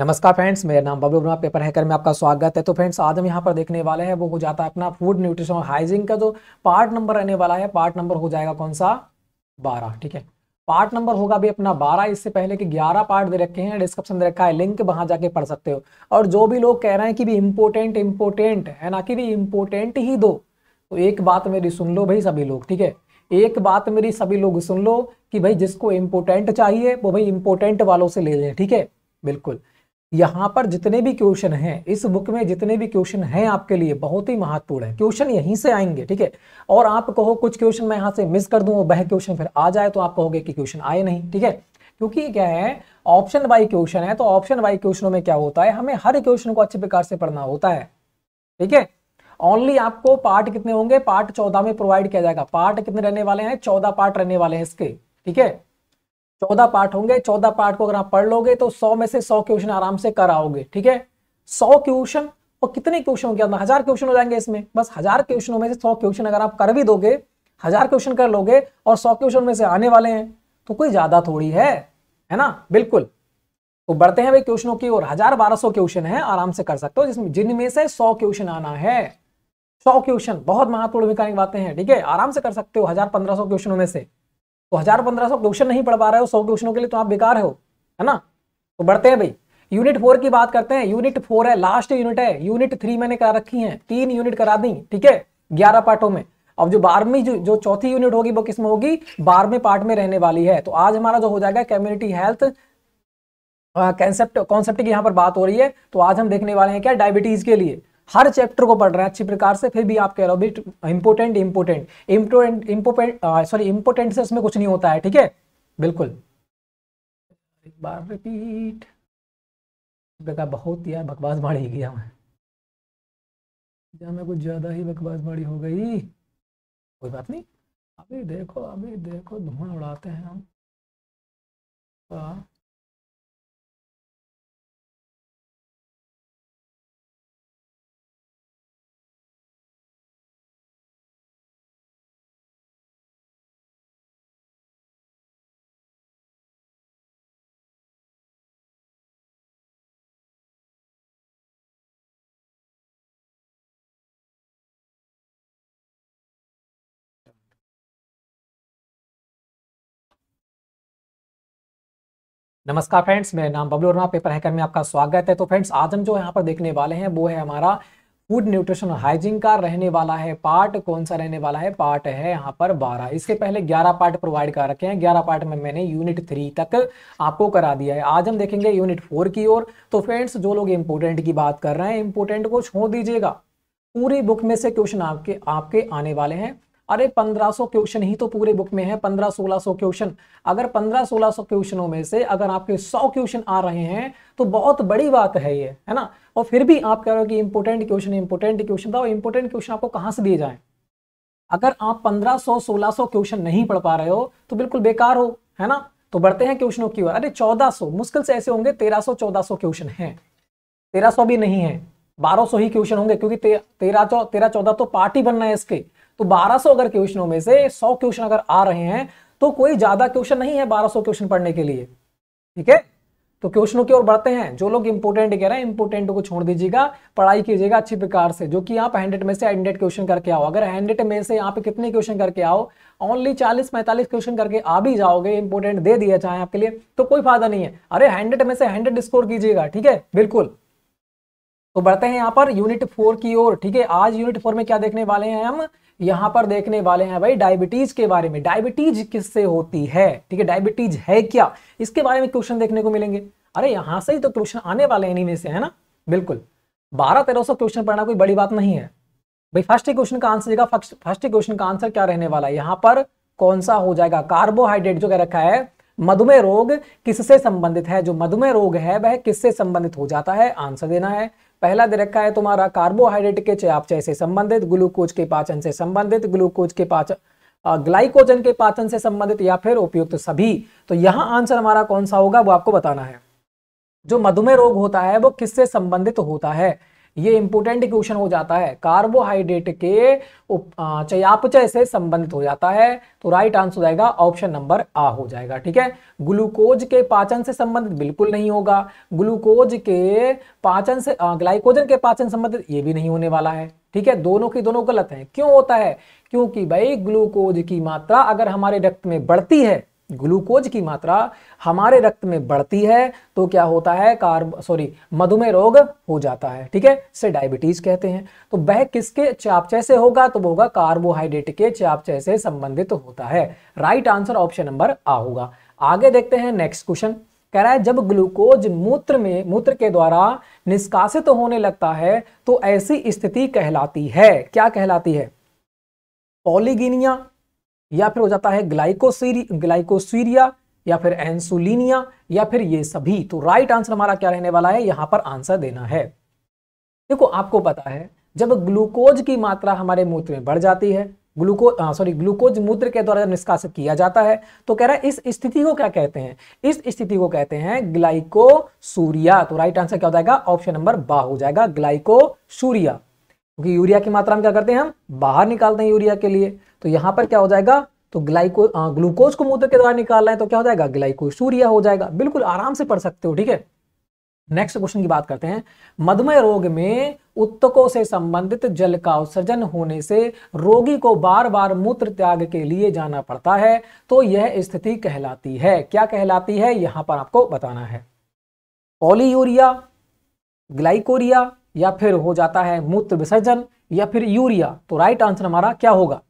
नमस्कार फ्रेंड्स मेरा नाम बबलू वर्मा पेपर हैकर में आपका स्वागत है तो फ्रेंड्स आज हम यहाँ पर देखने वाले हैं वो हो जाता है अपना फूड न्यूट्रिशन और हाइजीन का जो पार्ट नंबर रहने वाला है पार्ट नंबर हो जाएगा कौन सा बारह ठीक है पार्ट नंबर होगा भी अपना बारह इससे पहले कि ग्यारह पार्ट दे रखे हैं डिस्क्रिप्शन दे रखा है लिंक वहां जाके पढ़ सकते हो और जो भी लोग कह रहे हैं कि भी इम्पोर्टेंट इम्पोर्टेंट है ना कि भी इम्पोर्टेंट ही दो तो एक बात मेरी सुन लो भाई सभी लोग ठीक है एक बात मेरी सभी लोग सुन लो कि भाई जिसको इम्पोर्टेंट चाहिए वो भाई इम्पोर्टेंट वालों से ले लें ठीक है बिल्कुल यहाँ पर जितने भी क्वेश्चन हैं इस बुक में जितने भी क्वेश्चन हैं आपके लिए बहुत ही महत्वपूर्ण है क्वेश्चन यहीं से आएंगे ठीक है और आप कहो कुछ क्वेश्चन मैं यहां से मिस कर दूं वह क्वेश्चन फिर आ जाए तो आप कहोगे कि क्वेश्चन आए नहीं ठीक है क्योंकि क्या है ऑप्शन बाई क्वेश्चन है तो ऑप्शन बाई क्वेश्चनों में क्या होता है हमें हर क्वेश्चन को अच्छे प्रकार से पढ़ना होता है ठीक है ओनली आपको पार्ट कितने होंगे पार्ट चौदह में प्रोवाइड किया जाएगा पार्ट कितने रहने वाले हैं चौदह पार्ट रहने वाले हैं इसके ठीक है चौदह पार्ट होंगे चौदह पार्ट को अगर आप पढ़ लोगे तो सौ में से सौ क्वेश्चन आराम से कर आओगे ठीक है सौ क्वेश्चन और कितने क्वेश्चन के अंदर हजार क्वेश्चन हो जाएंगे इसमें बस हजार क्वेश्चनों में से सौ क्वेश्चन अगर आप कर भी दोगे हजार क्वेश्चन कर लोगे और सौ क्वेश्चन में से आने वाले हैं तो कोई ज्यादा थोड़ी है है ना बिल्कुल तो बढ़ते हैं भाई क्वेश्चनों की ओर हजार बारह सौ क्वेश्चन है आराम से कर सकते हो जिसमें जिनमें से सौ क्वेश्चन आना है सौ क्वेश्चन बहुत महत्वपूर्ण भूमिका बातें हैं ठीक है आराम से कर सकते हो हजार पंद्रह सौ क्वेश्चनों में से तो हजार पंद्रह सौ क्वेश्चन नहीं पढ़ पा रहे हो सौ क्वेश्चनों के लिए तो आप बेकार हो है ना तो बढ़ते हैं भाई यूनिट फोर की बात करते हैं यूनिट फोर है लास्ट यूनिट है यूनिट थ्री मैंने करा रखी है तीन यूनिट करा दी ठीक है ग्यारह पार्टों में अब जो बारहवीं जो, जो चौथी यूनिट होगी वो किस में होगी बारहवें पार्ट में रहने वाली है तो आज हमारा जो हो जाएगा कम्युनिटी हेल्थ कॉन्सेप्ट कॉन्सेप्ट की यहाँ पर बात हो रही है तो आज हम देखने वाले हैं क्या डायबिटीज के लिए हर चैप्टर को पढ़ रहे हैं अच्छी प्रकार से फिर भी आप कह रहे हो bit important important important important sorry important से उसमें कुछ नहीं होता है ठीक है बिल्कुल एक बार रिपीट बेका बहुत यार बकवास बाड़ी गया मैं या मैं कुछ ज़्यादा ही बकवास बाड़ी हो गई कोई बात नहीं अभी देखो अभी देखो धुआं उड़ाते हैं हम हाँ। नमस्कार फ्रेंड्स मेरा नाम बबलू वर्मा पेपर हैकर में आपका स्वागत है तो फ्रेंड्स आज हम जो यहाँ पर देखने वाले हैं वो है हमारा फूड न्यूट्रिशन हाइजीन का रहने वाला है पार्ट कौन सा रहने वाला है पार्ट है यहाँ पर बारह इसके पहले ग्यारह पार्ट प्रोवाइड कर रखे हैं ग्यारह पार्ट में मैंने यूनिट थ्री तक आपको करा दिया है आज हम देखेंगे यूनिट फोर की ओर तो फ्रेंड्स जो लोग इम्पोर्टेंट की बात कर रहे हैं इम्पोर्टेंट को छोड़ दीजिएगा पूरी बुक में से क्वेश्चन आपके आपके आने वाले हैं अरे 1500 क्वेश्चन ही तो पूरे बुक में है सोलह 1600 क्वेश्चन अगर सोलह 1600 क्वेश्चनों में से अगर आपके 100 क्वेश्चन आ रहे हैं तो बहुत बड़ी बात है ये है ना और फिर भी आप कह रहे हो कि इंपोर्टेंट क्वेश्चन इंपोर्टेंट क्वेश्चन था और इंपोर्टेंट क्वेश्चन आपको कहां से दिए जाए अगर आप 1500-1600 क्वेश्चन नहीं पढ़ पा रहे हो तो बिल्कुल बेकार हो है ना तो बढ़ते हैं क्वेश्चनों की ओर अरे चौदह मुश्किल से ऐसे होंगे चौदह सौ क्वेश्चन है तेरह भी नहीं है बारह ही क्वेश्चन होंगे क्योंकि तेरह तेरह चौदह तो पार्टी बनना है इसके तो 1200 अगर क्वेश्चनों में से 100 क्वेश्चन अगर आ रहे हैं तो कोई ज्यादा क्वेश्चन नहीं है 1200 क्वेश्चन पढ़ने के लिए ठीक है तो क्वेश्चनों की ओर बढ़ते हैं जो लोग इंपोर्टेंट कह रहे हैं इंपोर्टेंट को छोड़ दीजिएगा पढ़ाई कीजिएगा अच्छी प्रकार से जो कि आप हंड्रेड में से हैंडेड क्वेश्चन करके आओ अगर हैंडेड में से यहाँ पे कितने क्वेश्चन करके आओ ओनली चालीस पैंतालीस क्वेश्चन करके आ भी जाओगे इंपोर्टेंट दे दिया चाहे आपके लिए तो कोई फायदा नहीं है अरे हंड्रेड में से हंड्रेड स्कोर कीजिएगा ठीक है बिल्कुल तो बढ़ते हैं यहाँ पर यूनिट फोर की ओर ठीक है आज यूनिट फोर में क्या देखने वाले हैं हम यहां पर देखने वाले हैं भाई डायबिटीज के बारे में डायबिटीज किससे होती है ठीक है डायबिटीज है क्या इसके बारे में क्वेश्चन देखने को मिलेंगे अरे यहां से ही तो क्वेश्चन आने वाले हैं इन्हीं से है ना बिल्कुल बारह तेरह सौ क्वेश्चन पढ़ना कोई बड़ी बात नहीं है भाई फर्स्ट क्वेश्चन का आंसर देगा फर्स्ट क्वेश्चन का आंसर क्या रहने वाला है यहां पर कौन सा हो जाएगा कार्बोहाइड्रेट जो कह रखा है मधुमेह रोग किससे संबंधित है जो मधुमेह रोग है वह किससे संबंधित हो जाता है आंसर देना है पहला दे रखा है तुम्हारा कार्बोहाइड्रेट के चयापचय से संबंधित ग्लूकोज के पाचन से संबंधित ग्लूकोज के पाचन ग्लाइकोजन के पाचन से संबंधित या फिर उपयुक्त सभी तो यहां आंसर हमारा कौन सा होगा वो आपको बताना है जो मधुमेह रोग होता है वो किससे संबंधित होता है ये इंपोर्टेंट क्वेश्चन हो जाता है कार्बोहाइड्रेट के चयापचय से संबंधित हो जाता है तो राइट आंसर हो जाएगा ऑप्शन नंबर आ हो जाएगा ठीक है ग्लूकोज के पाचन से संबंधित बिल्कुल नहीं होगा ग्लूकोज के पाचन से ग्लाइकोजन के पाचन संबंधित ये भी नहीं होने वाला है ठीक है दोनों की दोनों गलत है क्यों होता है क्योंकि भाई ग्लूकोज की मात्रा अगर हमारे रक्त में बढ़ती है ग्लूकोज की मात्रा हमारे रक्त में बढ़ती है तो क्या होता है कार्ब सॉरी मधुमेह रोग हो जाता है ठीक है इसे डायबिटीज कहते हैं तो वह किसके चापचय से होगा तो होगा कार्बोहाइड्रेट के चापचय से संबंधित होता है राइट आंसर ऑप्शन नंबर आ होगा आगे देखते हैं नेक्स्ट क्वेश्चन कह रहा है जब ग्लूकोज मूत्र में मूत्र के द्वारा निष्कासित तो होने लगता है तो ऐसी स्थिति कहलाती है क्या कहलाती है पॉलीगिनिया या फिर हो जाता है ग्लाइकोसीरी ग्लाइकोसीरिया या फिर एंसुलिनिया या फिर ये सभी तो राइट आंसर हमारा क्या रहने वाला है यहां पर आंसर देना है देखो आपको पता है जब ग्लूकोज की मात्रा हमारे मूत्र में बढ़ जाती है ग्लूकोज सॉरी ग्लूकोज मूत्र के द्वारा निष्कासित किया जाता है तो कह रहा है इस स्थिति को क्या कहते हैं इस स्थिति को कहते हैं ग्लाइको सूर्या तो राइट आंसर क्या हो जाएगा ऑप्शन नंबर बा हो जाएगा ग्लाइकोसूरिया क्योंकि यूरिया की मात्रा में क्या करते हैं हम बाहर निकालते हैं यूरिया के लिए तो यहां पर क्या हो जाएगा तो ग्लाइको ग्लूकोज को मूत्र के द्वारा निकालना है तो क्या हो जाएगा ग्लाइकोसूरिया हो जाएगा बिल्कुल आराम से पढ़ सकते हो ठीक है नेक्स्ट क्वेश्चन की बात करते हैं मधुमेह रोग में उत्तकों से संबंधित जल का उत्सर्जन होने से रोगी को बार बार मूत्र त्याग के लिए जाना पड़ता है तो यह स्थिति कहलाती है क्या कहलाती है यहां पर आपको बताना है ओलियूरिया ग्लाइकोरिया या फिर हो जाता है मूत्र विसर्जन या फिर यूरिया तो राइट आंसर हमारा क्या होगा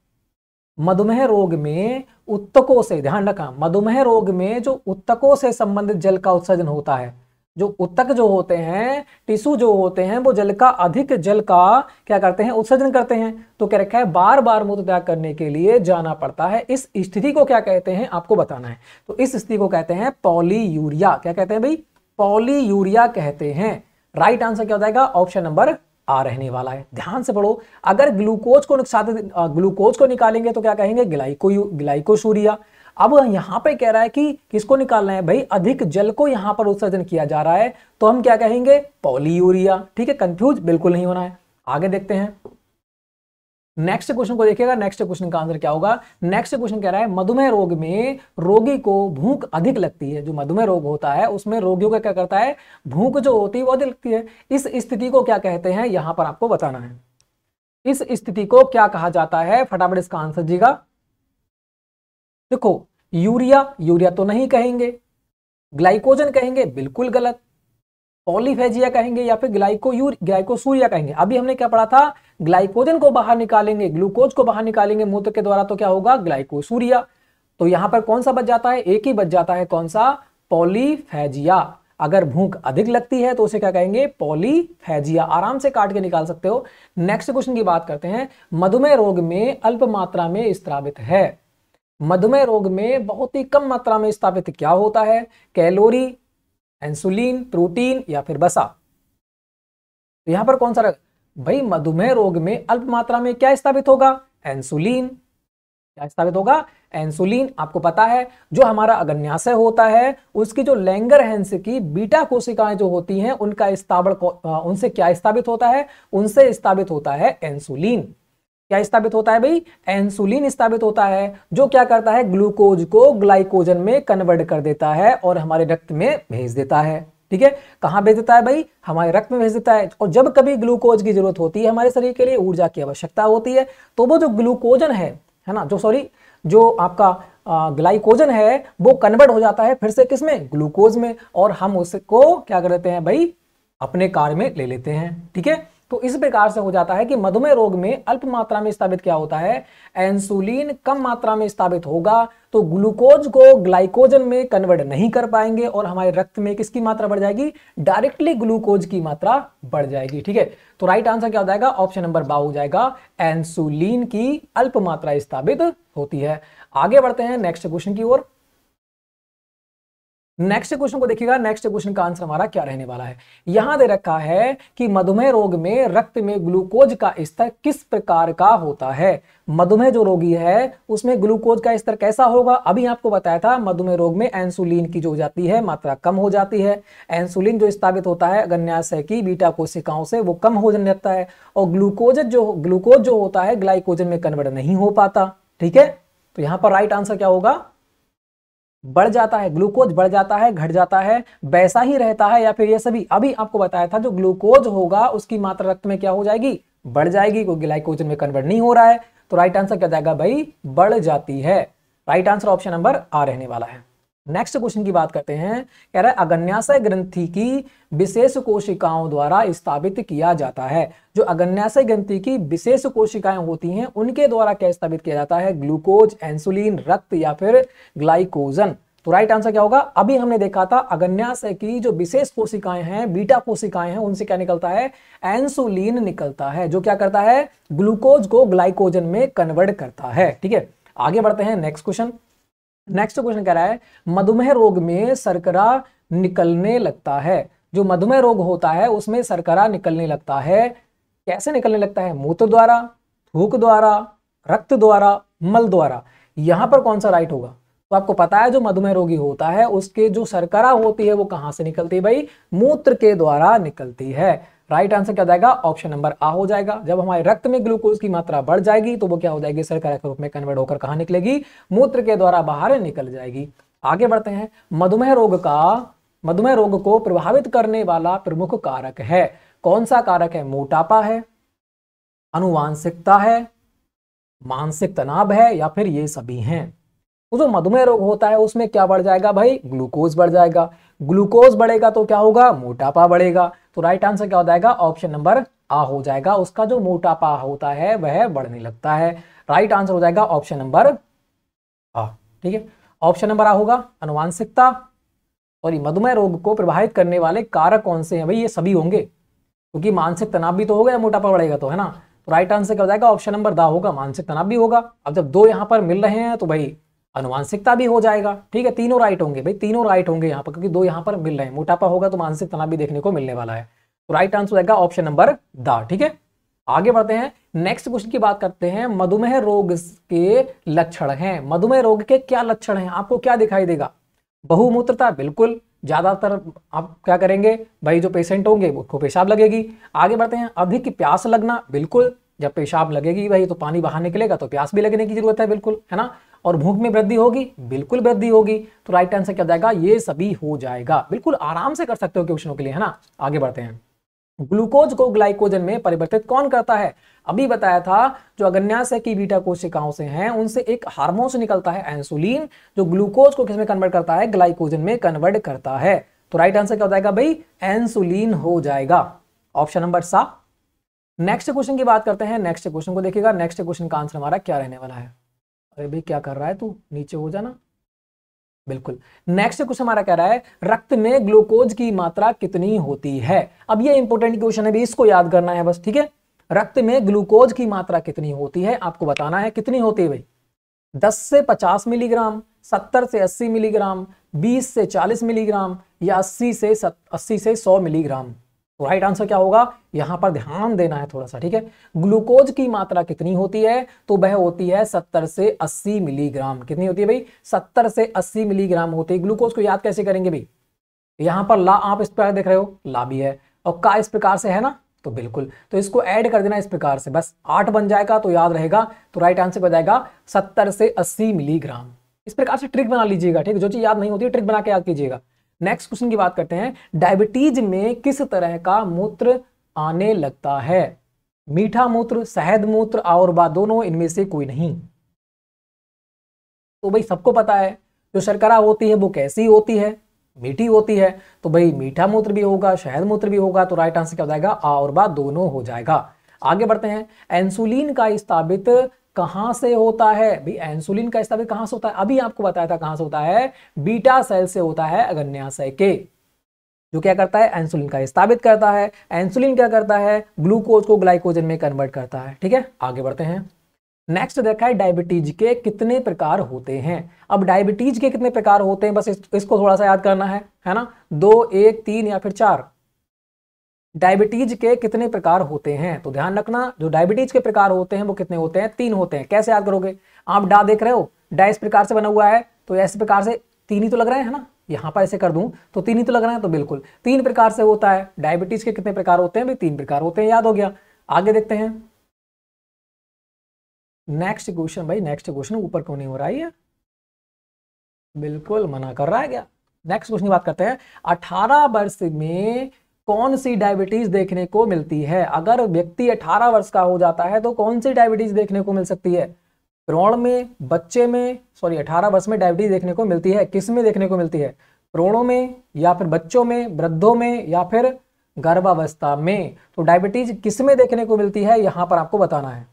मधुमेह रोग में उत्तकों से ध्यान रखा मधुमेह रोग में जो उत्तकों से संबंधित जल का उत्सर्जन होता है जो उत्तक जो होते हैं टिश्यू जो होते हैं वो जल का अधिक जल का क्या करते हैं उत्सर्जन करते हैं तो क्या रखा है बार बार मूत्र त्याग करने के लिए जाना पड़ता है इस स्थिति को क्या कहते हैं आपको बताना है तो इस स्थिति को कहते हैं पॉली यूरिया क्या कहते हैं भाई पॉली यूरिया कहते हैं राइट आंसर क्या हो जाएगा ऑप्शन नंबर आ रहने वाला है ध्यान से पढ़ो अगर ग्लूकोज को नुकसान ग्लूकोज को निकालेंगे तो क्या कहेंगे ग्लाइको ग्लाइकोसूरिया अब यहां पे कह रहा है कि किसको निकालना है भाई अधिक जल को यहां पर उत्सर्जन किया जा रहा है तो हम क्या कहेंगे पॉलीयूरिया ठीक है कंफ्यूज बिल्कुल नहीं होना है आगे देखते हैं नेक्स्ट क्वेश्चन को देखिएगा नेक्स्ट क्वेश्चन का आंसर क्या होगा नेक्स्ट क्वेश्चन कह रहा है मधुमेह रोग में रोगी को भूख अधिक लगती है जो मधुमेह रोग होता है उसमें रोगियों का क्या करता है भूख जो होती है वो अधिक लगती है इस स्थिति को क्या कहते हैं यहां पर आपको बताना है इस स्थिति को क्या कहा जाता है फटाफट इसका आंसर का देखो यूरिया यूरिया तो नहीं कहेंगे ग्लाइकोजन कहेंगे बिल्कुल गलत पॉलीफेजिया कहेंगे या फिर ग्लाइकोयूर ग्लाइकोसूरिया कहेंगे अभी हमने क्या पढ़ा था ग्लाइकोजन को बाहर निकालेंगे ग्लूकोज को बाहर निकालेंगे मूत्र के द्वारा तो क्या होगा ग्लाइकोसूरिया तो यहां पर कौन सा बच जाता है एक ही बच जाता है कौन सा पॉलीफेजिया अगर भूख अधिक लगती है तो उसे क्या कहेंगे पॉलीफेजिया आराम से काट के निकाल सकते हो नेक्स्ट क्वेश्चन की बात करते हैं मधुमेह रोग में अल्प मात्रा में स्त्रावित है मधुमेह रोग में बहुत ही कम मात्रा में स्थापित क्या होता है कैलोरी इंसुलिन प्रोटीन या फिर बसा तो यहां पर कौन सा रहेगा भाई मधुमेह रोग में अल्प मात्रा में क्या स्थापित होगा इंसुलिन क्या स्थापित होगा इंसुलिन आपको पता है जो हमारा अग्न्याशय होता है उसकी जो लेंगर हेंस की बीटा कोशिकाएं जो होती हैं उनका स्थावर उनसे क्या स्थापित होता है उनसे स्थापित होता है इंसुलिन क्या स्थापित होता है भाई इंसुलिन स्थापित होता है जो क्या करता है ग्लूकोज को ग्लाइकोजन में कन्वर्ट कर देता है और हमारे रक्त में भेज देता है ठीक है कहाँ भेज देता है भाई हमारे रक्त में भेज देता है और जब कभी ग्लूकोज की जरूरत होती है हमारे शरीर के लिए ऊर्जा की आवश्यकता होती है तो वो जो ग्लूकोजन है है ना जो सॉरी जो आपका ग्लाइकोजन है वो कन्वर्ट हो जाता है फिर से किस में ग्लूकोज में और हम उसको क्या कर देते हैं भाई अपने कार में ले लेते हैं ठीक है तो इस प्रकार से हो जाता है कि मधुमेह रोग में अल्प मात्रा में स्थापित क्या होता है इंसुलिन कम मात्रा में स्थापित होगा तो ग्लूकोज को ग्लाइकोजन में कन्वर्ट नहीं कर पाएंगे और हमारे रक्त में किसकी मात्रा बढ़ जाएगी डायरेक्टली ग्लूकोज की मात्रा बढ़ जाएगी ठीक है तो राइट आंसर क्या हो जाएगा ऑप्शन नंबर बा हो जाएगा एंसुलिन की अल्प मात्रा स्थापित होती है आगे बढ़ते हैं नेक्स्ट क्वेश्चन की ओर नेक्स्ट क्वेश्चन को देखिएगा नेक्स्ट क्वेश्चन का आंसर हमारा क्या रहने वाला है यहां दे रखा है कि मधुमेह रोग में रक्त में ग्लूकोज का स्तर किस प्रकार का होता है मधुमेह जो रोगी है उसमें ग्लूकोज का स्तर कैसा होगा अभी आपको बताया था मधुमेह रोग में एंसुलिन की जो हो जाती है मात्रा कम हो जाती है एंसुलिन जो स्थापित होता है गन्याशय की बीटा कोशिकाओं से वो कम हो जाता लगता है और ग्लूकोज जो ग्लूकोज जो होता है ग्लाइकोजन में कन्वर्ट नहीं हो पाता ठीक है तो यहां पर राइट आंसर क्या होगा बढ़ जाता है ग्लूकोज बढ़ जाता है घट जाता है वैसा ही रहता है या फिर ये सभी अभी आपको बताया था जो ग्लूकोज होगा उसकी मात्रा रक्त में क्या हो जाएगी बढ़ जाएगी क्योंकि ग्लाइकोजन में कन्वर्ट नहीं हो रहा है तो राइट आंसर क्या जाएगा भाई बढ़ जाती है राइट आंसर ऑप्शन नंबर आ रहने वाला है नेक्स्ट क्वेश्चन की बात करते हैं कह रहा है अगन्याशय ग्रंथि की विशेष कोशिकाओं द्वारा स्थापित किया जाता है जो अगन्याशय ग्रंथि की विशेष कोशिकाएं होती हैं उनके द्वारा क्या स्थापित किया जाता है ग्लूकोज एंसुलिन रक्त या फिर ग्लाइकोजन तो राइट आंसर क्या होगा अभी हमने देखा था अगन्याशय की जो विशेष कोशिकाएं हैं बीटा कोशिकाएं हैं उनसे क्या निकलता है एंसुलिन निकलता है जो क्या करता है ग्लूकोज को ग्लाइकोजन में कन्वर्ट करता है ठीक है आगे बढ़ते हैं नेक्स्ट क्वेश्चन नेक्स्ट क्वेश्चन कह रहा है मधुमेह रोग में सरकरा निकलने लगता है जो मधुमेह रोग होता है उसमें सरकरा निकलने लगता है कैसे निकलने लगता है मूत्र द्वारा थूक द्वारा रक्त द्वारा मल द्वारा यहां पर कौन सा राइट होगा तो आपको पता है जो मधुमेह रोगी होता है उसके जो सरकरा होती है वो कहां से निकलती है भाई मूत्र के द्वारा निकलती है राइट आंसर क्या जाएगा ऑप्शन नंबर आ हो जाएगा जब हमारे रक्त में ग्लूकोज की मात्रा बढ़ जाएगी तो वो क्या हो जाएगी सरकार के रूप में कन्वर्ट होकर कहा निकलेगी मूत्र के द्वारा बाहर निकल जाएगी आगे बढ़ते हैं मधुमेह रोग का मधुमेह रोग को प्रभावित करने वाला प्रमुख कारक है कौन सा कारक है मोटापा है अनुवांशिकता है मानसिक तनाव है या फिर ये सभी हैं तो जो मधुमेह रोग होता है उसमें क्या बढ़ जाएगा भाई ग्लूकोज बढ़ जाएगा ग्लूकोज बढ़ेगा तो क्या होगा मोटापा बढ़ेगा तो राइट आंसर क्या हो जाएगा ऑप्शन नंबर आ हो जाएगा उसका जो मोटापा होता है वह बढ़ने लगता है राइट आंसर हो जाएगा ऑप्शन नंबर आ ठीक है ऑप्शन नंबर आ होगा अनुवांशिकता और ये मधुमेह रोग को प्रभावित करने वाले कारक कौन से हैं भाई ये सभी होंगे क्योंकि मानसिक तनाव भी तो होगा या मोटापा बढ़ेगा तो है ना तो राइट आंसर क्या हो जाएगा ऑप्शन नंबर दा होगा मानसिक तनाव भी होगा अब जब दो यहां पर मिल रहे हैं तो भाई अनुवांशिकता भी हो जाएगा ठीक है तीनों राइट होंगे भाई तीनों राइट होंगे यहाँ पर क्योंकि दो यहाँ पर मिल रहे हैं मोटापा होगा तो मानसिक तनाव भी देखने को मिलने वाला है तो राइट आंसर रहेगा ऑप्शन नंबर द ठीक है आगे बढ़ते हैं नेक्स्ट क्वेश्चन की बात करते हैं मधुमेह रोग के लक्षण हैं मधुमेह रोग के क्या लक्षण हैं आपको क्या दिखाई देगा बहुमूत्रता बिल्कुल ज्यादातर आप क्या करेंगे भाई जो पेशेंट होंगे उनको पेशाब लगेगी आगे बढ़ते हैं अधिक प्यास लगना बिल्कुल जब पेशाब लगेगी भाई तो पानी बाहर निकलेगा तो प्यास भी लगने की जरूरत है बिल्कुल है ना और भूख में वृद्धि होगी बिल्कुल वृद्धि होगी तो राइट आंसर क्या जाएगा ये सभी हो जाएगा बिल्कुल आराम से कर सकते हो क्वेश्चनों के लिए है ना आगे बढ़ते हैं ग्लूकोज को ग्लाइकोजन में परिवर्तित कौन करता है अभी बताया था जो अगन्यास है कि बीटा कोशिकाओं से हैं उनसे एक हार्मोन से निकलता है एंसुलिन जो ग्लूकोज को किसमें कन्वर्ट करता है ग्लाइकोजन में कन्वर्ट करता है तो राइट आंसर क्या हो जाएगा भाई एंसुलिन हो जाएगा ऑप्शन नंबर सात नेक्स्ट क्वेश्चन की बात करते हैं नेक्स्ट क्वेश्चन को देखिएगा नेक्स्ट क्वेश्चन का आंसर हमारा क्या रहने वाला है अरे भाई क्या कर रहा है तू नीचे हो जाना बिल्कुल नेक्स्ट क्वेश्चन हमारा कह रहा है रक्त में ग्लूकोज की मात्रा कितनी होती है अब ये इंपॉर्टेंट क्वेश्चन है भी इसको याद करना है बस ठीक है रक्त में ग्लूकोज की मात्रा कितनी होती है आपको बताना है कितनी होती है भाई 10 से 50 मिलीग्राम 70 से 80 मिलीग्राम 20 से 40 मिलीग्राम या 80 से 80 से 100 मिलीग्राम राइट आंसर क्या होगा यहां पर ध्यान देना है थोड़ा सा ठीक है ग्लूकोज की मात्रा कितनी होती है तो वह होती है 70 से 80 मिलीग्राम कितनी होती है भाई 70 से 80 मिलीग्राम होती है ग्लूकोज को याद कैसे करेंगे भाई यहां पर ला आप इस प्रकार देख रहे हो ला भी है और का इस प्रकार से है ना तो बिल्कुल तो इसको ऐड कर देना इस प्रकार से बस आठ बन जाएगा तो याद रहेगा तो राइट आंसर बताएगा जाएगा सत्तर से अस्सी मिलीग्राम इस प्रकार से ट्रिक बना लीजिएगा ठीक है जो चीज याद नहीं होती है ट्रिक बना के याद कीजिएगा नेक्स्ट क्वेश्चन की बात करते हैं डायबिटीज में किस तरह का मूत्र आने लगता है मीठा मूत्र शहद मूत्र और बा दोनों इनमें से कोई नहीं तो भाई सबको पता है जो शर्करा होती है वो कैसी होती है मीठी होती है तो भाई मीठा मूत्र भी होगा शहद मूत्र भी होगा तो राइट आंसर क्या हो जाएगा आ और बा दोनों हो जाएगा आगे बढ़ते हैं एंसुलिन का स्थापित कहां से होता है भाई इंसुलिन का स्थापित कहां से होता है अभी आपको बताया था कहां से होता है बीटा सेल से होता है अगन्याशय के जो क्या करता है एंसुलिन का स्थापित करता है एंसुलिन क्या करता है ग्लूकोज को ग्लाइकोजन में कन्वर्ट करता है ठीक है आगे बढ़ते हैं नेक्स्ट देखा है डायबिटीज के कितने प्रकार होते हैं अब डायबिटीज के कितने प्रकार होते हैं बस इस, इसको थोड़ा सा याद करना है है ना दो एक तीन या फिर चार डायबिटीज के कितने प्रकार होते हैं तो ध्यान रखना जो डायबिटीज के प्रकार होते हैं वो कितने होते हैं तीन होते हैं कैसे याद करोगे आप डा देख रहे हो डा इस प्रकार से बना हुआ है तो ऐसे प्रकार से तीन ही तो लग रहे हैं ना यहाँ पर ऐसे कर दूं तो तीन ही तो लग रहे हैं तो बिल्कुल तीन प्रकार से होता है डायबिटीज के कितने प्रकार होते हैं भाई तीन प्रकार होते हैं याद हो गया आगे देखते हैं नेक्स्ट क्वेश्चन भाई नेक्स्ट क्वेश्चन ऊपर क्यों नहीं हो रहा है बिल्कुल मना कर रहा है क्या नेक्स्ट क्वेश्चन की बात करते हैं अठारह वर्ष में कौन सी डायबिटीज देखने को मिलती है अगर व्यक्ति 18 वर्ष का हो जाता है तो कौन सी डायबिटीज देखने को मिल सकती है प्रौण में बच्चे में सॉरी 18 वर्ष में डायबिटीज देखने को मिलती है किस में देखने को मिलती है प्रौणों में या फिर बच्चों में वृद्धों में या फिर गर्भावस्था में तो डायबिटीज किस में देखने को मिलती है यहां पर आपको बताना है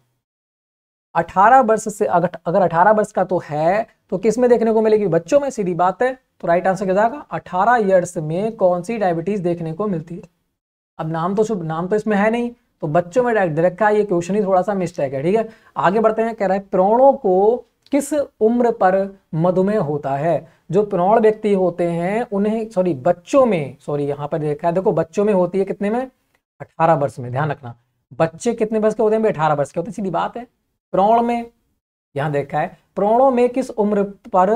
अठारह वर्ष से अगर अगर वर्ष का तो है तो किस में देखने को मिलेगी बच्चों में सीधी बात है तो राइट आंसर क्या जाएगा अठारह ईयर्स में कौन सी डायबिटीज देखने को मिलती है अब नाम तो शुभ नाम तो इसमें है नहीं तो बच्चों में डायरेक्ट डायरेक्ट का ये क्वेश्चन ही थोड़ा सा मिस्टेक है ठीक है आगे बढ़ते हैं कह रहा है प्रौणों को किस उम्र पर मधुमेह होता है जो प्रौण व्यक्ति होते हैं उन्हें सॉरी बच्चों में सॉरी यहाँ पर देखा है देखो बच्चों में होती है कितने में अठारह वर्ष में ध्यान रखना बच्चे कितने वर्ष के होते हैं अठारह वर्ष के होते हैं सीधी बात है प्रौण में यहाँ देखा है प्राणों में किस उम्र पर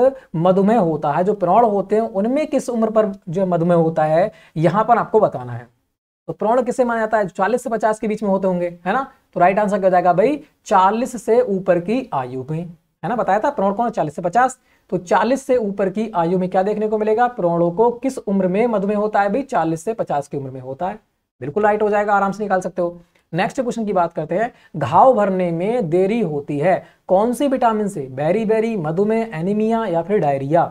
मधुमेह होता है जो प्राण होते हैं उनमें किस उम्र पर जो मधुमेह होता है यहां पर आपको बताना है तो प्रौण किसे माना जाता है चालीस से पचास के बीच में होते होंगे है ना तो राइट आंसर क्या हो जाएगा भाई चालीस से ऊपर की आयु में है ना बताया था प्रौण कौन चालीस से पचास तो चालीस से ऊपर की आयु में क्या देखने को मिलेगा प्रौणों को किस उम्र में मधुमेह होता है भाई चालीस से पचास की उम्र में होता है बिल्कुल राइट हो जाएगा आराम से निकाल सकते हो नेक्स्ट क्वेश्चन की बात करते हैं घाव भरने में देरी होती है कौन सी विटामिन से बेरी बेरी मधुमेह एनीमिया या फिर डायरिया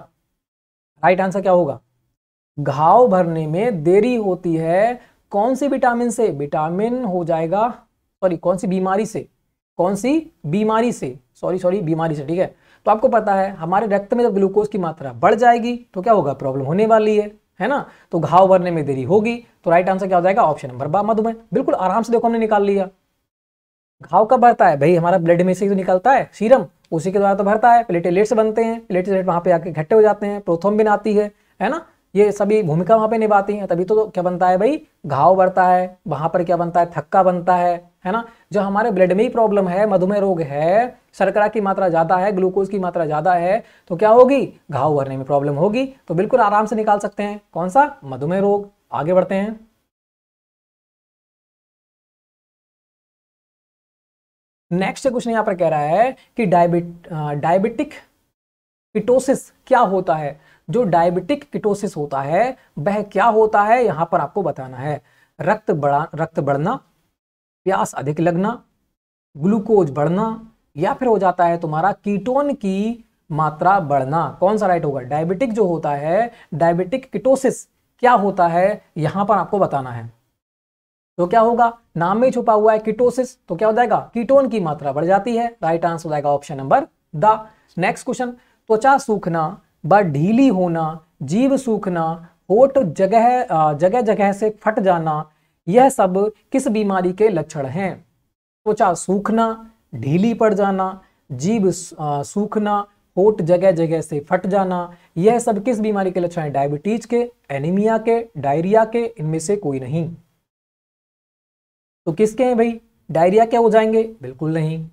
राइट आंसर क्या होगा घाव भरने में देरी होती है कौन सी विटामिन से विटामिन हो जाएगा सॉरी कौन सी बीमारी से कौन सी बीमारी से सॉरी सॉरी बीमारी से ठीक है तो आपको पता है हमारे रक्त में जब ग्लूकोज की मात्रा बढ़ जाएगी तो क्या होगा प्रॉब्लम होने वाली है है ना तो घाव भरने में देरी होगी तो राइट आंसर क्या हो जाएगा ऑप्शन नंबर बा मधुमेह बिल्कुल आराम से देखो हमने निकाल लिया घाव कब भरता है भाई हमारा ब्लड में से तो निकलता है सीरम उसी के द्वारा तो भरता है प्लेटलेट्स बनते हैं प्लेटलेट वहां पे आके इकट्ठे हो जाते हैं भी आती है है ना ये सभी भूमिका वहां पे निभाती हैं तभी तो, तो क्या बनता है भाई घाव बढ़ता है वहां पर क्या बनता है थक्का बनता है है ना जो हमारे ब्लड में ही प्रॉब्लम है मधुमेह रोग है शर्करा की मात्रा ज़्यादा है ग्लूकोज की मात्रा ज़्यादा है तो क्या होगी घाव भरने में प्रॉब्लम होगी तो बिल्कुल आराम से निकाल सकते हैं कौन सा मधुमेह रोग आगे बढ़ते हैं नेक्स्ट क्वेश्चन यहां पर कह रहा है कि डायबिट डायबिटिक किटोसिस क्या होता है जो डायबिटिक किटोसिस होता है वह क्या होता है यहां पर आपको बताना है रक्त बढ़ा रक्त बढ़ना प्यास अधिक लगना ग्लूकोज बढ़ना या फिर हो जाता है तुम्हारा कीटोन की मात्रा बढ़ना कौन सा राइट होगा डायबिटिक जो होता है डायबिटिक किटोसिस क्या होता है यहां पर आपको बताना है तो क्या होगा नाम में छुपा हुआ है किटोसिस तो क्या हो जाएगा कीटोन की मात्रा बढ़ जाती है राइट आंसर हो जाएगा ऑप्शन नंबर द नेक्स्ट क्वेश्चन त्वचा सूखना व ढीली होना जीव सूखना होट जगह जगह जगह से फट जाना यह सब किस बीमारी के लक्षण हैं त्वचा सूखना ढीली पड़ जाना जीव सूखना होट जगह जगह से फट जाना यह सब किस बीमारी के लक्षण है डायबिटीज के एनीमिया के डायरिया के इनमें से कोई नहीं तो किसके हैं भाई डायरिया क्या हो जाएंगे बिल्कुल नहीं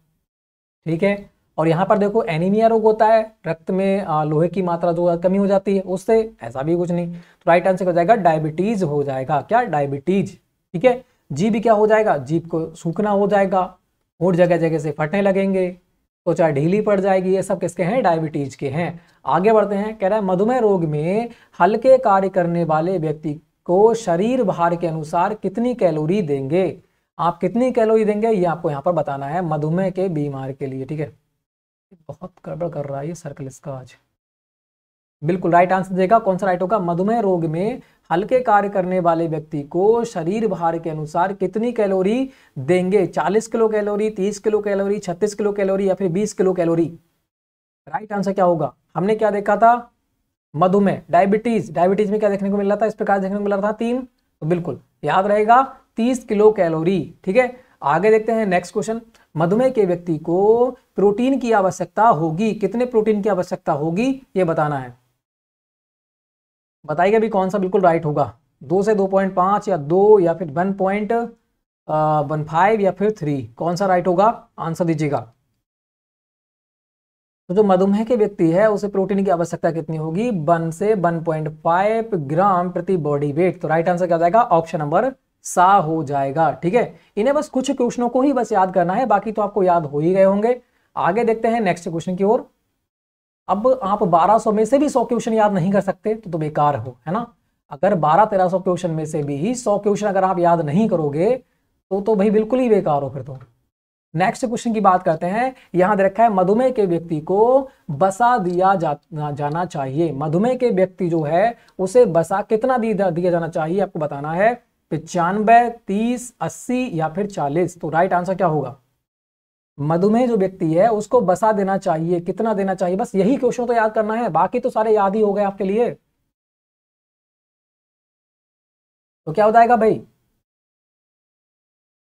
ठीक है और यहां पर देखो एनीमिया रोग होता है रक्त में लोहे की मात्रा जो कमी हो जाती है उससे ऐसा भी कुछ नहीं तो राइट आंसर हो जाएगा डायबिटीज हो जाएगा क्या डायबिटीज ठीक है जीभ क्या हो जाएगा जीभ को सूखना हो जाएगा और जगह जगह से फटने लगेंगे तो चाहे ढीली पड़ जाएगी ये सब किसके हैं डायबिटीज के हैं आगे बढ़ते हैं कह रहे हैं मधुमेह रोग में हल्के कार्य करने वाले व्यक्ति को शरीर भार के अनुसार कितनी कैलोरी देंगे आप कितनी कैलोरी देंगे ये आपको यहाँ पर बताना है मधुमेह के बीमार के लिए ठीक है बहुत गड़बड़ कर रहा है ये सर्कल इसका आज बिल्कुल राइट आंसर देगा कौन सा राइट होगा मधुमेह रोग में हल्के कार्य करने वाले व्यक्ति को शरीर भार के अनुसार कितनी कैलोरी देंगे 40 kilo calorie 30 kilo calorie 36 kilo calorie या फिर 20 किलो कैलोरी राइट आंसर क्या होगा हमने क्या देखा था मधुमेह डायबिटीज डायबिटीज में क्या देखने को मिल रहा था इस प्रकार देखने को मिल रहा था तीन तो बिल्कुल याद रहेगा तीस किलो कैलोरी ठीक है आगे देखते हैं नेक्स्ट क्वेश्चन मधुमेह के व्यक्ति को प्रोटीन की आवश्यकता होगी कितने प्रोटीन की आवश्यकता होगी ये बताना है बताइए अभी कौन सा बिल्कुल राइट होगा दो से दो पॉइंट पांच या दो या फिर वन पॉइंट वन फाइव या फिर थ्री कौन सा राइट होगा आंसर दीजिएगा तो जो मधुमेह के व्यक्ति है उसे प्रोटीन की आवश्यकता कितनी होगी वन से वन पॉइंट फाइव ग्राम प्रति बॉडी वेट तो राइट आंसर क्या हो जाएगा ऑप्शन नंबर सा हो जाएगा ठीक है इन्हें बस कुछ क्वेश्चनों को ही बस याद करना है बाकी तो आपको याद हो ही गए होंगे आगे देखते हैं नेक्स्ट क्वेश्चन की ओर अब आप 1200 में से भी 100 क्वेश्चन याद नहीं कर सकते तो, तो बेकार हो है ना अगर 12-1300 क्वेश्चन में से भी 100 क्वेश्चन अगर आप याद नहीं करोगे तो तो भाई बिल्कुल ही बेकार हो फिर तो नेक्स्ट क्वेश्चन की बात करते हैं यहां दे रखा है मधुमेह के व्यक्ति को बसा दिया जा, जाना चाहिए मधुमेह के व्यक्ति जो है उसे बसा कितना दिया, जाना चाहिए आपको बताना है पचानबे तीस अस्सी या फिर चालीस तो राइट आंसर क्या होगा मधुमेह जो व्यक्ति है उसको बसा देना चाहिए कितना देना चाहिए बस यही क्वेश्चन तो याद करना है बाकी तो सारे याद ही हो गए आपके लिए तो क्या हो जाएगा भाई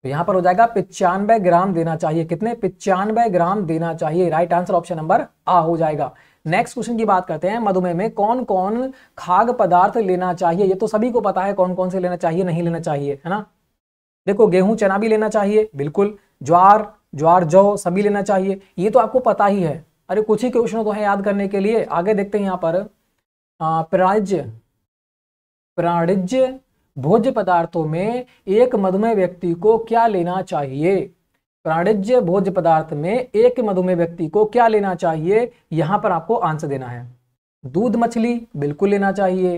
तो यहां पर हो जाएगा पिचानवे ग्राम देना चाहिए कितने पिचानवे ग्राम देना चाहिए राइट आंसर ऑप्शन नंबर आ हो जाएगा नेक्स्ट क्वेश्चन की बात करते हैं मधुमेह में कौन कौन खाद्य पदार्थ लेना चाहिए ये तो सभी को पता है कौन कौन से लेना चाहिए नहीं लेना चाहिए है ना देखो गेहूं चना भी लेना चाहिए बिल्कुल ज्वार ज्वार जौ सभी लेना चाहिए ये तो आपको पता ही है अरे कुछ ही क्वेश्चन तो है याद करने के लिए आगे देखते हैं यहाँ पर प्राज्य प्राणिज्य भोज्य पदार्थों में एक मधुमेह व्यक्ति को क्या लेना चाहिए प्राणिज्य भोज्य पदार्थ में एक मधुमेह व्यक्ति को क्या लेना चाहिए यहां पर आपको आंसर देना है दूध मछली बिल्कुल लेना चाहिए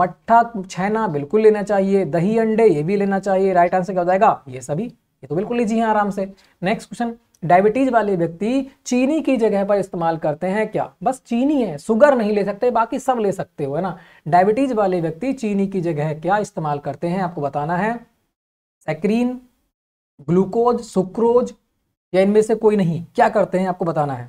मट्ठा छैना बिल्कुल लेना चाहिए दही अंडे ये भी लेना चाहिए राइट आंसर क्या हो जाएगा ये सभी ये तो बिल्कुल लीजिए आराम से नेक्स्ट क्वेश्चन डायबिटीज वाले व्यक्ति चीनी की जगह पर इस्तेमाल करते हैं क्या बस चीनी है सुगर नहीं ले सकते बाकी सब ले सकते हो है ना डायबिटीज वाले व्यक्ति चीनी की जगह क्या इस्तेमाल करते हैं आपको बताना है सैक्रीन ग्लूकोज सुक्रोज या इनमें से कोई नहीं क्या करते हैं आपको बताना है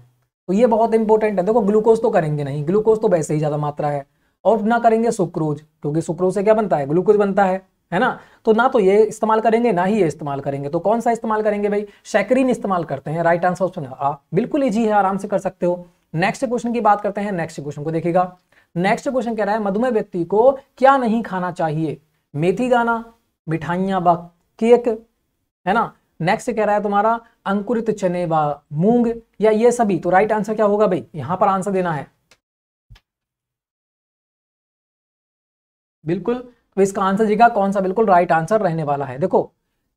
तो ये बहुत इंपॉर्टेंट है देखो ग्लूकोज तो करेंगे नहीं ग्लूकोज तो वैसे ही ज़्यादा मात्रा है और ना करेंगे सुक्रोज क्योंकि सुक्रोज से क्या बनता है ग्लूकोज बनता है है ना तो ना तो ये इस्तेमाल करेंगे ना ही ये इस्तेमाल करेंगे तो कौन सा इस्तेमाल करेंगे भाई शैकरीन इस्तेमाल करते हैं राइट आंसर ऑप्शन आ बिल्कुल ईजी है आराम से कर सकते हो नेक्स्ट क्वेश्चन की बात करते हैं नेक्स्ट क्वेश्चन को देखिएगा नेक्स्ट क्वेश्चन कह रहा है मधुमेह व्यक्ति को क्या नहीं खाना चाहिए मेथी गाना मिठाइयाँ व केक है ना नेक्स्ट कह रहा है तुम्हारा अंकुरित चने व मूंग या ये सभी तो राइट आंसर क्या होगा भाई यहां पर आंसर देना है बिल्कुल तो इसका आंसर का कौन सा बिल्कुल राइट आंसर रहने वाला है देखो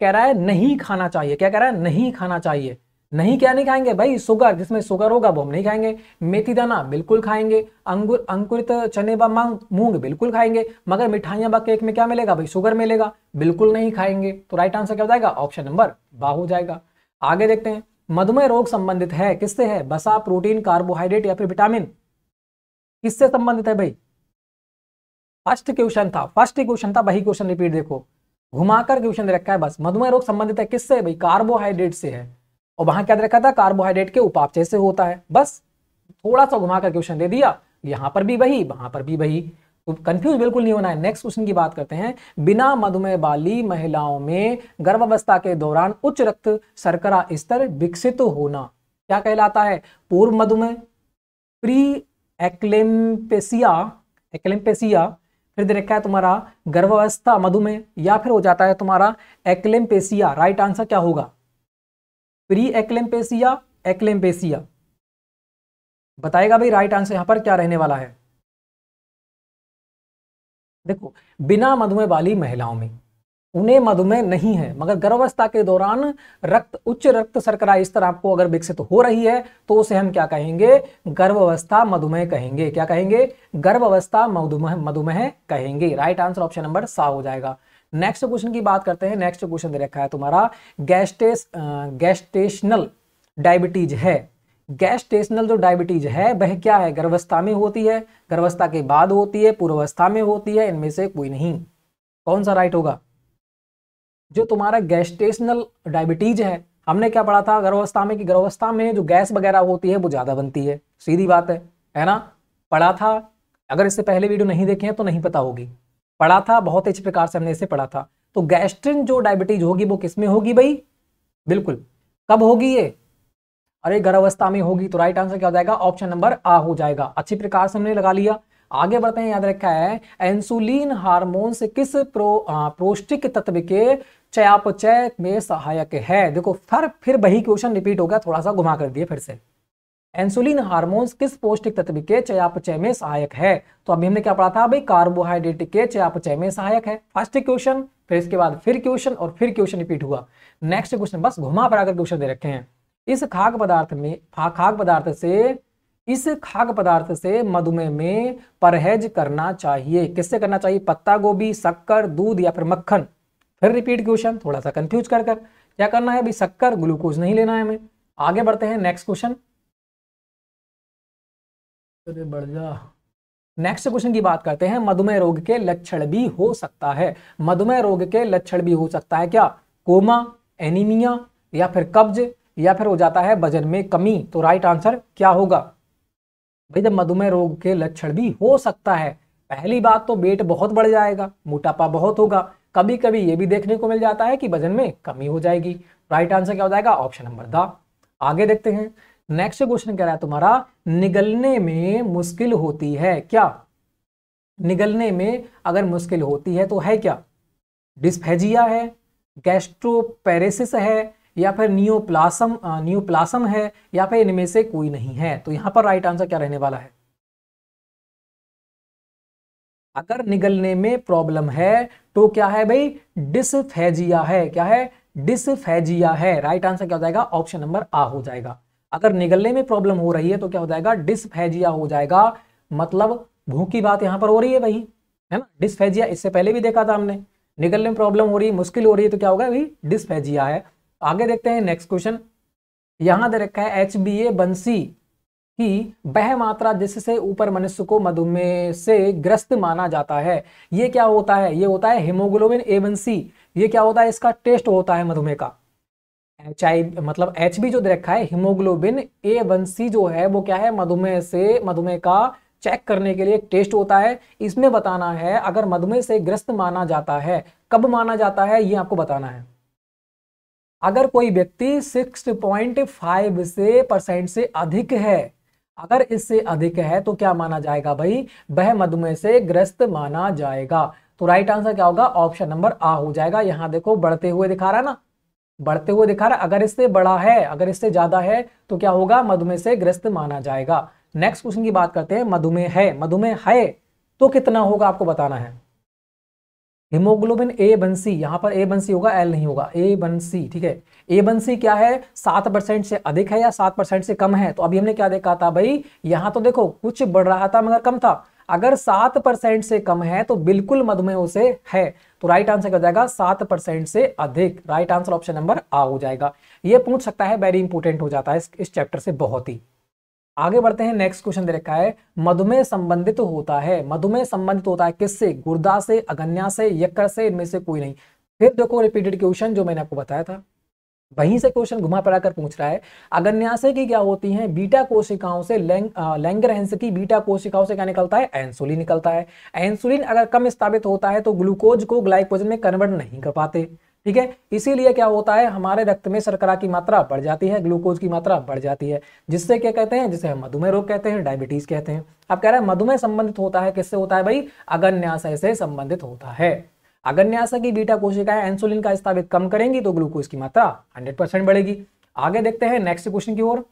कह रहा है नहीं खाना चाहिए क्या कह रहा है नहीं खाना चाहिए नहीं क्या नहीं खाएंगे भाई सुगर जिसमें सुगर होगा वो हम नहीं खाएंगे मेथी दाना बिल्कुल खाएंगे अंगुर अंकुरित चने व मूंग बिल्कुल खाएंगे मगर मिठाइयां व केक में क्या मिलेगा भाई सुगर मिलेगा बिल्कुल नहीं खाएंगे तो राइट आंसर क्या हो जाएगा ऑप्शन नंबर बा हो जाएगा आगे देखते हैं मधुमेह रोग संबंधित है किससे है बसा प्रोटीन कार्बोहाइड्रेट या फिर विटामिन किससे संबंधित है भाई फर्स्ट क्वेश्चन था फर्स्ट क्वेश्चन था वही क्वेश्चन रिपीट देखो घुमाकर क्वेश्चन दे रखा है बस मधुमेह रोग संबंधित है किससे भाई कार्बोहाइड्रेट से है और वहां क्या दे रखा था कार्बोहाइड्रेट के उपापचय से होता है बस थोड़ा सा घुमाकर क्वेश्चन दे दिया यहां पर भी वही वहां पर भी वही तो कंफ्यूज बिल्कुल नहीं होना है नेक्स्ट क्वेश्चन की बात करते हैं बिना मधुमेह वाली महिलाओं में गर्भावस्था के दौरान उच्च रक्त शर्करा स्तर विकसित होना क्या कहलाता है पूर्व मधुमेह प्री एक्लेम्पेसिया एक्लेम्पेसिया फिर दे रखा है तुम्हारा गर्भावस्था मधुमेह या फिर हो जाता है तुम्हारा एक्लेम्पेसिया राइट आंसर क्या होगा प्री एक्लेम्पेसिया एक्लेम्पेसिया बताएगा भाई राइट आंसर यहां पर क्या रहने वाला है देखो बिना मधुमेह वाली महिलाओं में उन्हें मधुमेह नहीं है मगर गर्भावस्था के दौरान रक्त उच्च रक्त शर्करा स्तर आपको अगर विकसित हो रही है तो उसे हम क्या कहेंगे गर्भावस्था मधुमेह कहेंगे क्या कहेंगे गर्भावस्था मधुमेह मधुमेह कहेंगे राइट आंसर ऑप्शन नंबर सा हो जाएगा नेक्स्ट क्वेश्चन की बात करते हैं नेक्स्ट क्वेश्चन दे रखा है तुम्हारा गैस्टेस गैस्टेशनल डायबिटीज है गैस्टेशनल जो डायबिटीज है वह क्या है गर्भावस्था में होती है गर्भावस्था के बाद होती है पूर्वावस्था में होती है इनमें से कोई नहीं कौन सा राइट होगा जो तुम्हारा गैस्टेशनल डायबिटीज है हमने क्या पढ़ा था गर्भावस्था में कि गर्भावस्था में जो गैस वगैरह होती है वो ज़्यादा बनती है सीधी बात है है ना पढ़ा था अगर इससे पहले वीडियो नहीं देखे हैं तो नहीं पता होगी पढ़ा था बहुत अच्छे प्रकार से हमने इसे पढ़ा था तो गैस्ट्रिन जो डायबिटीज होगी वो किस में होगी भाई बिल्कुल कब होगी ये अरे गर्भावस्था में होगी तो राइट आंसर क्या हो जाएगा ऑप्शन नंबर आ हो जाएगा अच्छी प्रकार से हमने लगा लिया आगे बढ़ते हैं याद रखा है इंसुलिन हार्मोन से किस प्रो आ, प्रोस्टिक तत्व के चयापचय में सहायक है देखो फिर फिर वही क्वेश्चन रिपीट हो गया थोड़ा सा घुमा कर दिए फिर से इंसुलिन हार्मोन्स किस पौष्टिक तत्व के चयापचय में सहायक है तो अभी हमने क्या पढ़ा था भाई कार्बोहाइड्रेट के चयापचय में सहायक है फर्स्ट क्वेश्चन फिर इसके बाद फिर क्वेश्चन और फिर क्वेश्चन रिपीट हुआ नेक्स्ट क्वेश्चन बस घुमा फिरा क्वेश्चन दे रखे हैं इस खाक पदार्थ में खाक पदार्थ से इस खाद्य पदार्थ से मधुमेह में परहेज करना चाहिए किससे करना चाहिए पत्ता गोभी शक्कर दूध या फिर मक्खन फिर रिपीट क्वेश्चन थोड़ा सा कंफ्यूज कर कर क्या करना है अभी शक्कर ग्लूकोज नहीं लेना है हमें आगे बढ़ते हैं नेक्स्ट क्वेश्चन अरे बढ़ जा नेक्स्ट क्वेश्चन की बात करते हैं मधुमेह रोग के लक्षण भी हो सकता है मधुमेह रोग के लक्षण भी हो सकता है क्या कोमा एनीमिया या फिर कब्ज या फिर हो जाता है वजन में कमी तो राइट आंसर क्या होगा भाई जब मधुमेह रोग के लक्षण भी हो सकता है पहली बात तो वेट बहुत बढ़ जाएगा मोटापा बहुत होगा कभी कभी ये भी देखने को मिल जाता है कि वजन में कमी हो जाएगी राइट आंसर क्या हो जाएगा ऑप्शन नंबर द आगे देखते हैं नेक्स्ट क्वेश्चन कह रहा है तुम्हारा निगलने में मुश्किल होती है क्या निगलने में अगर मुश्किल होती है तो है क्या डिस्फेजिया है गैस्ट्रोपेरेसिस है या फिर नियोप्लासम न्यूप्लासम है या फिर इनमें से कोई नहीं है तो यहां पर राइट आंसर क्या रहने वाला है अगर निगलने में प्रॉब्लम है तो क्या है भाई डिसफेजिया है क्या है डिसफेजिया है राइट आंसर क्या हो जाएगा ऑप्शन नंबर आ हो जाएगा अगर निगलने में प्रॉब्लम हो रही है तो क्या हो जाएगा डिसफेजिया हो जाएगा मतलब भूख की बात यहां पर हो रही है भाई है ना डिसफेजिया इससे पहले भी देखा था हमने निगलने में प्रॉब्लम हो रही है मुश्किल हो रही है तो क्या होगा भाई डिसफेजिया है आगे देखते हैं नेक्स्ट क्वेश्चन यहां दे रखा है एच बी ए बंसी कि वह मात्रा जिससे ऊपर मनुष्य को मधुमेह से ग्रस्त माना जाता है यह क्या होता है यह होता है हिमोग्लोबिन एवन सी ये क्या होता है इसका टेस्ट होता है मधुमेह का एच आई मतलब एच बी जो दे रखा है हिमोग्लोबिन ए वन सी जो है वो क्या है मधुमेह से मधुमेह का चेक करने के लिए एक टेस्ट होता है इसमें बताना है अगर मधुमेह से ग्रस्त माना जाता है कब माना जाता है ये आपको बताना है अगर कोई व्यक्ति सिक्स पॉइंट फाइव से परसेंट से अधिक है अगर इससे अधिक है तो क्या माना जाएगा भाई वह मधुमेह से ग्रस्त माना जाएगा तो राइट आंसर क्या होगा ऑप्शन नंबर आ हो जाएगा यहां देखो बढ़ते हुए दिखा रहा है ना बढ़ते हुए दिखा रहा अगर इससे बड़ा है अगर इससे ज्यादा है तो क्या होगा मधुमेह से ग्रस्त माना जाएगा नेक्स्ट क्वेश्चन की बात करते हैं मधुमेह है मधुमेह है तो कितना होगा आपको बताना है हिमोग्लोबिन ए बंसी यहां पर ए बंसी होगा एल नहीं होगा ए बंसी ठीक है ए वन सी क्या है सात परसेंट से अधिक है या सात परसेंट से कम है तो अभी हमने क्या देखा था भाई यहां तो देखो कुछ बढ़ रहा था मगर कम था अगर सात परसेंट से कम है तो बिल्कुल मधुमेह से है तो राइट आंसर क्या जाएगा सात परसेंट से अधिक राइट आंसर ऑप्शन नंबर आ हो जाएगा ये पूछ सकता है वेरी इंपॉर्टेंट हो जाता है इस, इस चैप्टर से बहुत ही आगे बढ़ते हैं नेक्स्ट क्वेश्चन दे रखा है मधुमेह संबंधित होता है मधुमेह संबंधित होता है किससे गुर्दा से अगन्या से यक्कर से इनमें से कोई नहीं फिर देखो रिपीटेड क्वेश्चन जो मैंने आपको बताया था वहीं से क्वेश्चन घुमा पड़ा कर पूछ रहा है अगन्याशय की क्या होती है बीटा कोशिकाओं से लैंग लैंगरहेंस की बीटा कोशिकाओं से क्या निकलता है एंसुलिन निकलता है एंसुलिन अगर कम स्थापित होता है तो ग्लूकोज को ग्लाइकोजन में कन्वर्ट नहीं कर पाते ठीक है इसीलिए क्या होता है हमारे रक्त में शर्करा की मात्रा बढ़ जाती है ग्लूकोज की मात्रा बढ़ जाती है जिससे क्या कहते हैं जिसे हम मधुमेह रोग कहते हैं डायबिटीज कहते हैं अब कह रहे हैं मधुमेह संबंधित होता है किससे होता है भाई अगन्याशय से संबंधित होता है अगर अगन्यासा की बीटा कोशिकाएं इंसुलिन का स्थापित कम करेंगी तो ग्लूकोज की मात्रा 100 परसेंट बढ़ेगी आगे देखते हैं नेक्स्ट क्वेश्चन की ओर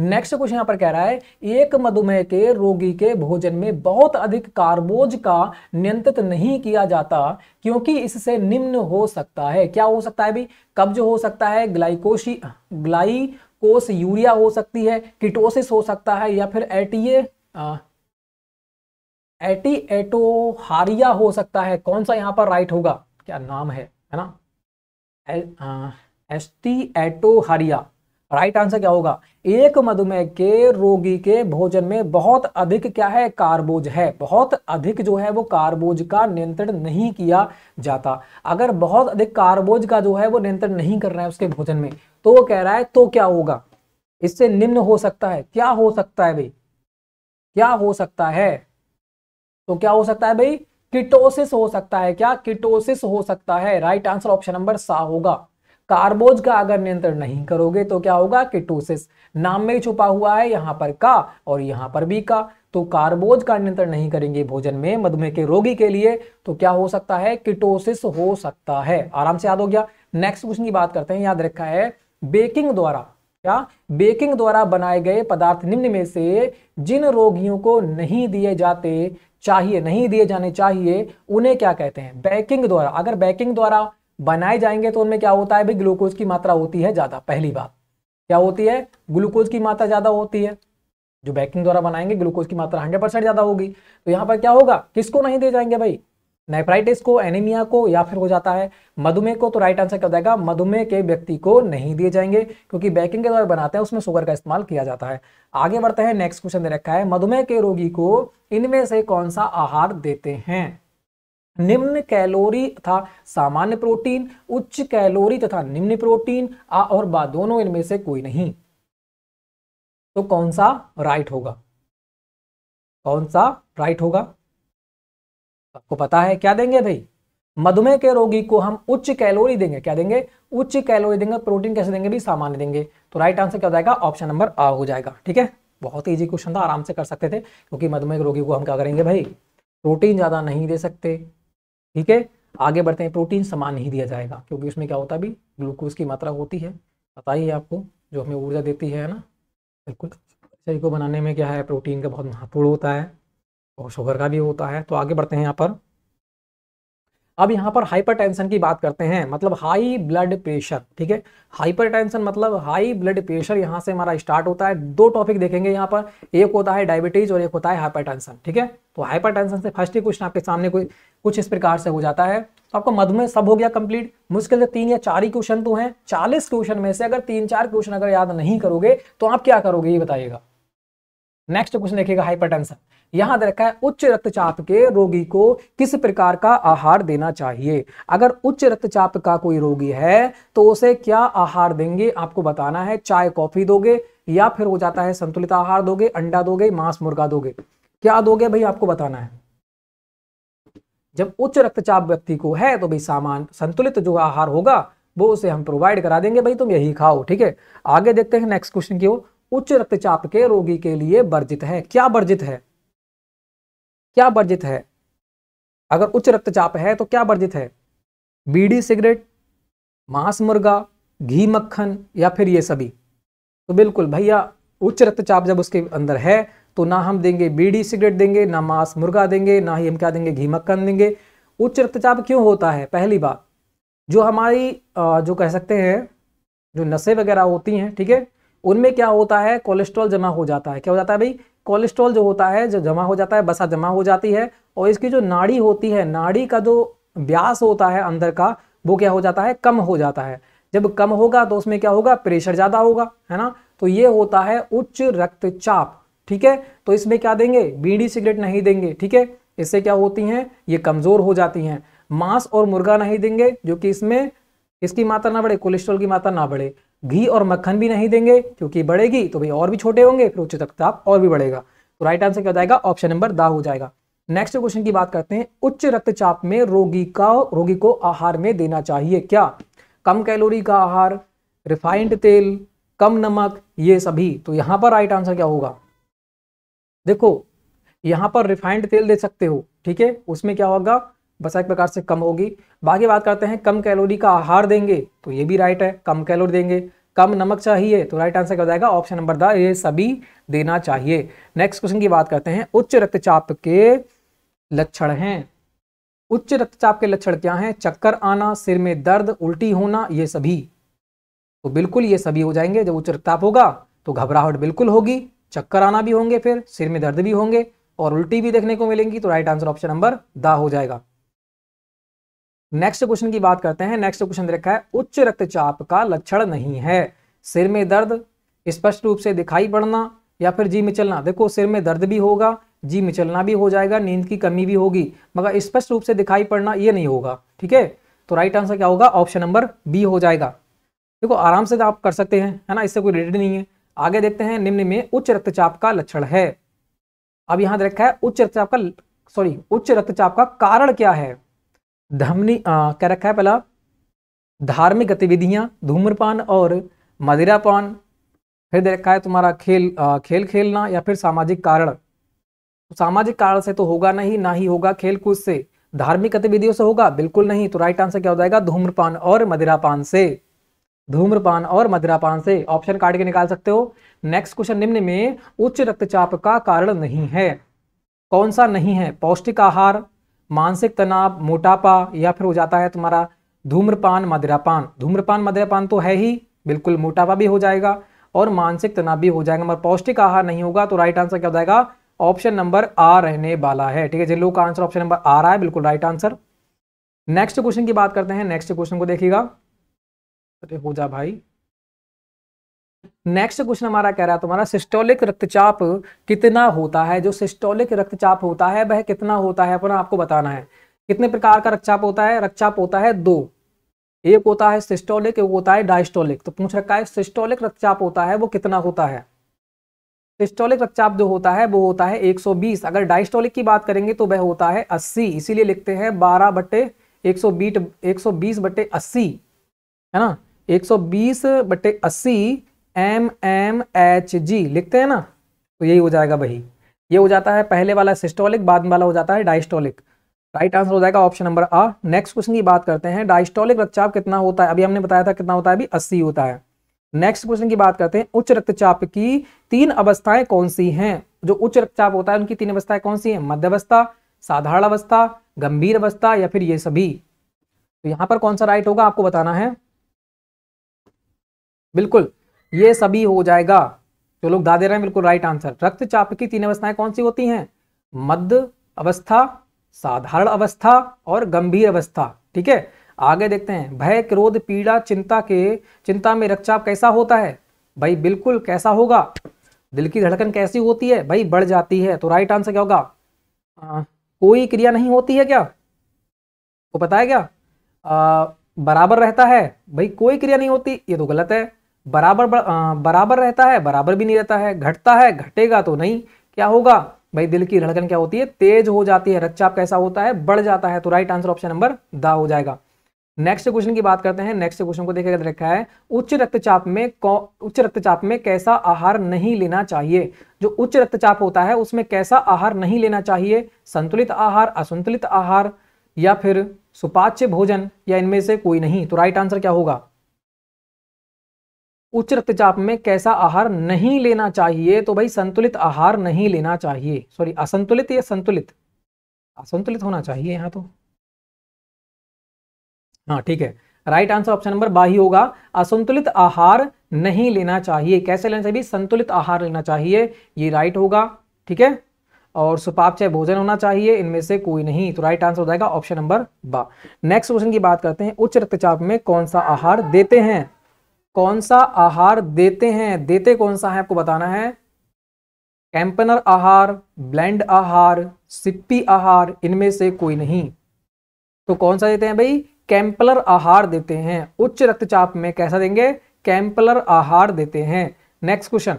नेक्स्ट क्वेश्चन यहां पर कह रहा है एक मधुमेह के रोगी के भोजन में बहुत अधिक कार्बोज का नियंत्रित नहीं किया जाता क्योंकि इससे निम्न हो सकता है क्या हो सकता है भाई कब्ज हो सकता है ग्लाइकोशी ग्लाइकोस यूरिया हो सकती है किटोसिस हो सकता है या फिर एटीए एटी एटो हारिया हो सकता है कौन सा यहाँ पर राइट होगा क्या नाम है है ना एस्टी एटो हारिया राइट आंसर क्या होगा एक मधुमेह के रोगी के भोजन में बहुत अधिक क्या है कार्बोज है बहुत अधिक जो है वो कार्बोज का नियंत्रण नहीं किया जाता अगर बहुत अधिक कार्बोज का जो है वो नियंत्रण नहीं कर रहा है उसके भोजन में तो वो कह रहा है तो क्या होगा इससे निम्न हो सकता है क्या हो सकता है भाई क्या हो सकता है तो क्या हो सकता है भाई किटोसिस हो सकता है क्या किटोसिस हो सकता है राइट आंसर ऑप्शन नंबर सा होगा कार्बोज का अगर नियंत्रण नहीं करोगे तो क्या होगा किटोसिस नाम में छुपा हुआ है यहां पर का और यहां पर भी का तो कार्बोज का नियंत्रण नहीं करेंगे भोजन में मधुमेह के रोगी के लिए तो क्या हो सकता है किटोसिस हो सकता है आराम से याद हो गया नेक्स्ट क्वेश्चन की बात करते हैं याद रखा है बेकिंग द्वारा क्या बेकिंग द्वारा बनाए गए पदार्थ निम्न में से जिन रोगियों को नहीं दिए जाते चाहिए नहीं दिए जाने चाहिए उन्हें क्या कहते हैं बैकिंग द्वारा अगर बैकिंग द्वारा बनाए जाएंगे तो उनमें क्या होता है भाई ग्लूकोज की मात्रा होती है ज़्यादा पहली बात क्या होती है ग्लूकोज की मात्रा ज़्यादा होती है जो बैकिंग द्वारा बनाएंगे ग्लूकोज की मात्रा हंड्रेड परसेंट ज़्यादा होगी तो यहां पर क्या होगा किसको नहीं दिए जाएंगे भाई नेफ्राइटिस को एनीमिया को या फिर हो जाता है मधुमेह को तो राइट आंसर क्या हो जाएगा मधुमेह के व्यक्ति को नहीं दिए जाएंगे क्योंकि बेकिंग के द्वारा बनाते हैं उसमें शुगर का इस्तेमाल किया जाता है आगे बढ़ते हैं नेक्स्ट क्वेश्चन दे रखा है मधुमेह के रोगी को इनमें से कौन सा आहार देते हैं निम्न कैलोरी तथा सामान्य प्रोटीन उच्च कैलोरी तथा निम्न प्रोटीन आ और बा दोनों इनमें से कोई नहीं तो कौन सा राइट होगा कौन सा राइट होगा आपको पता है क्या देंगे भाई मधुमेह के रोगी को हम उच्च कैलोरी देंगे क्या देंगे उच्च कैलोरी देंगे प्रोटीन कैसे देंगे भी सामान्य देंगे तो राइट आंसर क्या हो जाएगा ऑप्शन नंबर आ हो जाएगा ठीक है बहुत ईजी क्वेश्चन था आराम से कर सकते थे क्योंकि मधुमेह रोगी को हम क्या करेंगे भाई प्रोटीन ज़्यादा नहीं दे सकते ठीक है आगे बढ़ते हैं प्रोटीन समान नहीं दिया जाएगा क्योंकि उसमें क्या होता है भाई ग्लूकोज की मात्रा होती है पता ही है आपको जो हमें ऊर्जा देती है ना बिल्कुल शरीर को बनाने में क्या है प्रोटीन का बहुत महत्वपूर्ण होता है और शुगर का भी होता है तो आगे बढ़ते हैं यहाँ पर अब यहाँ पर हाइपरटेंशन की बात करते हैं मतलब हाई ब्लड प्रेशर ठीक है हाइपरटेंशन मतलब हाई ब्लड प्रेशर यहाँ से हमारा स्टार्ट होता है दो टॉपिक देखेंगे यहाँ पर एक होता है डायबिटीज और एक होता है हाइपरटेंशन ठीक है तो हाइपरटेंशन से फर्स्ट ही क्वेश्चन आपके सामने कोई कुछ इस प्रकार से हो जाता है तो आपको मधुमेह सब हो गया कंप्लीट मुश्किल से तीन या चार ही क्वेश्चन तो है चालीस क्वेश्चन में से अगर तीन चार क्वेश्चन अगर याद नहीं करोगे तो आप क्या करोगे ये बताइएगा नेक्स्ट क्वेश्चन देखिएगा हाइपरटेंशन यहां दे है उच्च रक्तचाप के रोगी को किस प्रकार का आहार देना चाहिए अगर उच्च रक्तचाप का कोई रोगी है तो उसे क्या आहार देंगे आपको बताना है चाय कॉफी दोगे या फिर हो जाता है संतुलित आहार दोगे अंडा दोगे मांस मुर्गा दोगे क्या दोगे भाई आपको बताना है जब उच्च रक्तचाप व्यक्ति को है तो भाई सामान संतुलित जो आहार होगा वो उसे हम प्रोवाइड करा देंगे भाई तुम यही खाओ ठीक है आगे देखते हैं नेक्स्ट क्वेश्चन की ओर उच्च रक्तचाप के रोगी के लिए वर्जित है क्या वर्जित है क्या वर्जित है अगर उच्च रक्तचाप है तो क्या वर्जित है बीड़ी सिगरेट मांस मुर्गा घी मक्खन या फिर ये सभी तो बिल्कुल भैया उच्च रक्तचाप जब उसके अंदर है तो ना हम देंगे बीड़ी सिगरेट देंगे ना मांस मुर्गा देंगे ना ही हम क्या देंगे घी मक्खन देंगे उच्च रक्तचाप क्यों होता है पहली बात जो हमारी जो कह सकते हैं जो नशे वगैरह होती हैं ठीक है उनमें क्या होता है कोलेस्ट्रॉल जमा हो जाता है क्या हो जाता है भाई कोलेस्ट्रॉल जो होता है जो जमा हो जाता है बसा जमा हो जाती है और इसकी जो नाड़ी होती है नाड़ी का जो व्यास होता है अंदर का वो क्या हो जाता है कम हो जाता है जब कम होगा तो उसमें क्या होगा प्रेशर ज़्यादा होगा है ना तो ये होता है उच्च रक्तचाप ठीक है तो इसमें क्या देंगे बीड़ी सिगरेट नहीं देंगे ठीक है इससे क्या होती हैं ये कमज़ोर हो जाती हैं मांस और मुर्गा नहीं देंगे जो कि इसमें इसकी मात्रा ना बढ़े कोलेस्ट्रॉल की मात्रा ना बढ़े घी और मक्खन भी नहीं देंगे क्योंकि बढ़ेगी तो भाई और भी छोटे होंगे फिर उच्च रक्तचाप और भी बढ़ेगा तो राइट आंसर क्या हो जाएगा ऑप्शन नंबर दा हो जाएगा नेक्स्ट क्वेश्चन की बात करते हैं उच्च रक्तचाप में रोगी का रोगी को आहार में देना चाहिए क्या कम कैलोरी का आहार रिफाइंड तेल कम नमक ये सभी तो यहां पर राइट आंसर क्या होगा देखो यहां पर रिफाइंड तेल दे सकते हो ठीक है उसमें क्या होगा बसा एक प्रकार से कम होगी बाकी बात करते हैं कम कैलोरी का आहार देंगे तो ये भी राइट है कम कैलोरी देंगे कम नमक चाहिए तो राइट आंसर क्या जाएगा ऑप्शन नंबर द ये सभी देना चाहिए नेक्स्ट क्वेश्चन की बात करते हैं उच्च रक्तचाप के लक्षण हैं उच्च रक्तचाप के लक्षण क्या हैं चक्कर आना सिर में दर्द उल्टी होना ये सभी तो बिल्कुल ये सभी हो जाएंगे जब उच्च रक्तचाप होगा तो घबराहट बिल्कुल होगी चक्कर आना भी होंगे फिर सिर में दर्द भी होंगे और उल्टी भी देखने को मिलेंगी तो राइट आंसर ऑप्शन नंबर दा हो जाएगा नेक्स्ट क्वेश्चन की बात करते हैं नेक्स्ट क्वेश्चन देखा है उच्च रक्तचाप का लक्षण नहीं है सिर में दर्द स्पष्ट रूप से दिखाई पड़ना या फिर जी मिचलना देखो सिर में दर्द भी होगा जी मिचलना भी हो जाएगा नींद की कमी भी होगी मगर स्पष्ट रूप से दिखाई पड़ना ये नहीं होगा ठीक है तो राइट आंसर क्या होगा ऑप्शन नंबर बी हो जाएगा देखो आराम से तो आप कर सकते हैं है ना इससे कोई रिलेटेड नहीं है आगे देखते हैं निम्न में उच्च रक्तचाप का लक्षण है अब यहाँ रखा है उच्च रक्तचाप का सॉरी उच्च रक्तचाप का कारण क्या है धमनी क्या रखा है पहला धार्मिक गतिविधियां धूम्रपान और मदिरापान फिर दे रखा है तुम्हारा खेल आ, खेल खेलना या फिर सामाजिक कारण तो सामाजिक कारण से तो होगा नहीं ना ही होगा खेल कूद से धार्मिक गतिविधियों से होगा बिल्कुल नहीं तो राइट आंसर क्या हो जाएगा धूम्रपान और मदिरापान से धूम्रपान और मदिरापान से ऑप्शन काट के निकाल सकते हो नेक्स्ट क्वेश्चन निम्न में उच्च रक्तचाप का कारण नहीं है कौन सा नहीं है पौष्टिक आहार मानसिक तनाव मोटापा या फिर हो जाता है तुम्हारा धूम्रपान मदिरापान धूम्रपान मदिरापान तो है ही बिल्कुल मोटापा भी हो जाएगा और मानसिक तनाव भी हो जाएगा मगर पौष्टिक आहार नहीं होगा तो राइट आंसर क्या हो जाएगा ऑप्शन नंबर आ रहने वाला है ठीक है जिन लोगों का आंसर ऑप्शन नंबर आ रहा है बिल्कुल राइट आंसर नेक्स्ट क्वेश्चन की बात करते हैं नेक्स्ट क्वेश्चन को देखिएगा अरे हो जा भाई नेक्स्ट क्वेश्चन हमारा कह रहा है तुम्हारा सिस्टोलिक रक्तचाप कितना होता है जो सिस्टोलिक रक्तचाप होता है वह कितना होता है अपना आपको बताना है कितने प्रकार का रक्तचाप होता है रक्तचाप होता है दो एक होता है सिस्टोलिक एक होता है डायस्टोलिक तो पूछ रखा है सिस्टोलिक रक्तचाप होता है वो कितना होता है सिस्टोलिक रक्तचाप जो होता है वो होता है 120 अगर डायस्टोलिक की बात करेंगे तो वह होता है 80 इसीलिए लिखते हैं 12 बटे एक सौ बीस अस्सी है ना 120 सौ बटे अस्सी एम एम एच जी लिखते हैं ना तो यही हो जाएगा भाई ये हो जाता है पहले वाला सिस्टोलिक बाद में वाला हो जाता है डाइस्टोलिक राइट आंसर हो जाएगा ऑप्शन नंबर आ नेक्स्ट क्वेश्चन की बात करते हैं डाइस्टोलिक रक्तचाप कितना होता है अभी हमने बताया था कितना होता है अभी अस्सी होता है नेक्स्ट क्वेश्चन की बात करते हैं उच्च रक्तचाप की तीन अवस्थाएं कौन सी हैं जो उच्च रक्तचाप होता है उनकी तीन अवस्थाएं कौन सी हैं मध्य अवस्था साधारण अवस्था गंभीर अवस्था या फिर ये सभी तो यहां पर कौन सा राइट होगा आपको बताना है बिल्कुल ये सभी हो जाएगा जो लोग दा दे रहे हैं बिल्कुल राइट आंसर रक्तचाप की तीन अवस्थाएं कौन सी होती हैं मध्य अवस्था साधारण अवस्था और गंभीर अवस्था ठीक है आगे देखते हैं भय क्रोध पीड़ा चिंता के चिंता में रक्तचाप कैसा होता है भाई बिल्कुल कैसा होगा दिल की धड़कन कैसी होती है भाई बढ़ जाती है तो राइट आंसर क्या होगा आ, कोई क्रिया नहीं होती है क्या को पता है क्या आ, बराबर रहता है भाई कोई क्रिया नहीं होती ये तो गलत है बराबर बराबर रहता है बराबर भी नहीं रहता है घटता है घटेगा तो नहीं क्या होगा भाई दिल की धड़कन क्या होती है तेज हो जाती है रक्तचाप कैसा होता है बढ़ जाता है तो राइट आंसर ऑप्शन नंबर द हो जाएगा नेक्स्ट क्वेश्चन की बात करते हैं नेक्स्ट क्वेश्चन को देखकर रखा है उच्च रक्तचाप में उच्च रक्तचाप में कैसा आहार नहीं लेना चाहिए जो उच्च रक्तचाप होता है उसमें कैसा आहार नहीं लेना चाहिए संतुलित आहार असंतुलित आहार या फिर सुपाच्य भोजन या इनमें से कोई नहीं तो राइट आंसर क्या होगा उच्च रक्तचाप में कैसा आहार नहीं लेना चाहिए तो भाई संतुलित आहार नहीं लेना चाहिए सॉरी असंतुलित या संतुलित असंतुलित होना चाहिए यहां तो हाँ ठीक है राइट आंसर ऑप्शन नंबर बाही होगा असंतुलित आहार नहीं लेना चाहिए कैसे लेना चाहिए संतुलित आहार लेना चाहिए ये राइट होगा ठीक है और सुपापचय भोजन होना चाहिए इनमें से कोई नहीं तो राइट आंसर हो जाएगा ऑप्शन नंबर बा नेक्स्ट क्वेश्चन की बात करते हैं उच्च रक्तचाप में कौन सा आहार देते हैं कौन सा आहार देते हैं देते कौन सा है आपको बताना है कैंपनर आहार ब्लेंड आहार सिप्पी आहार इनमें से कोई नहीं तो कौन सा देते हैं भाई कैंपलर आहार देते हैं उच्च रक्तचाप में कैसा देंगे कैंपलर आहार देते हैं नेक्स्ट क्वेश्चन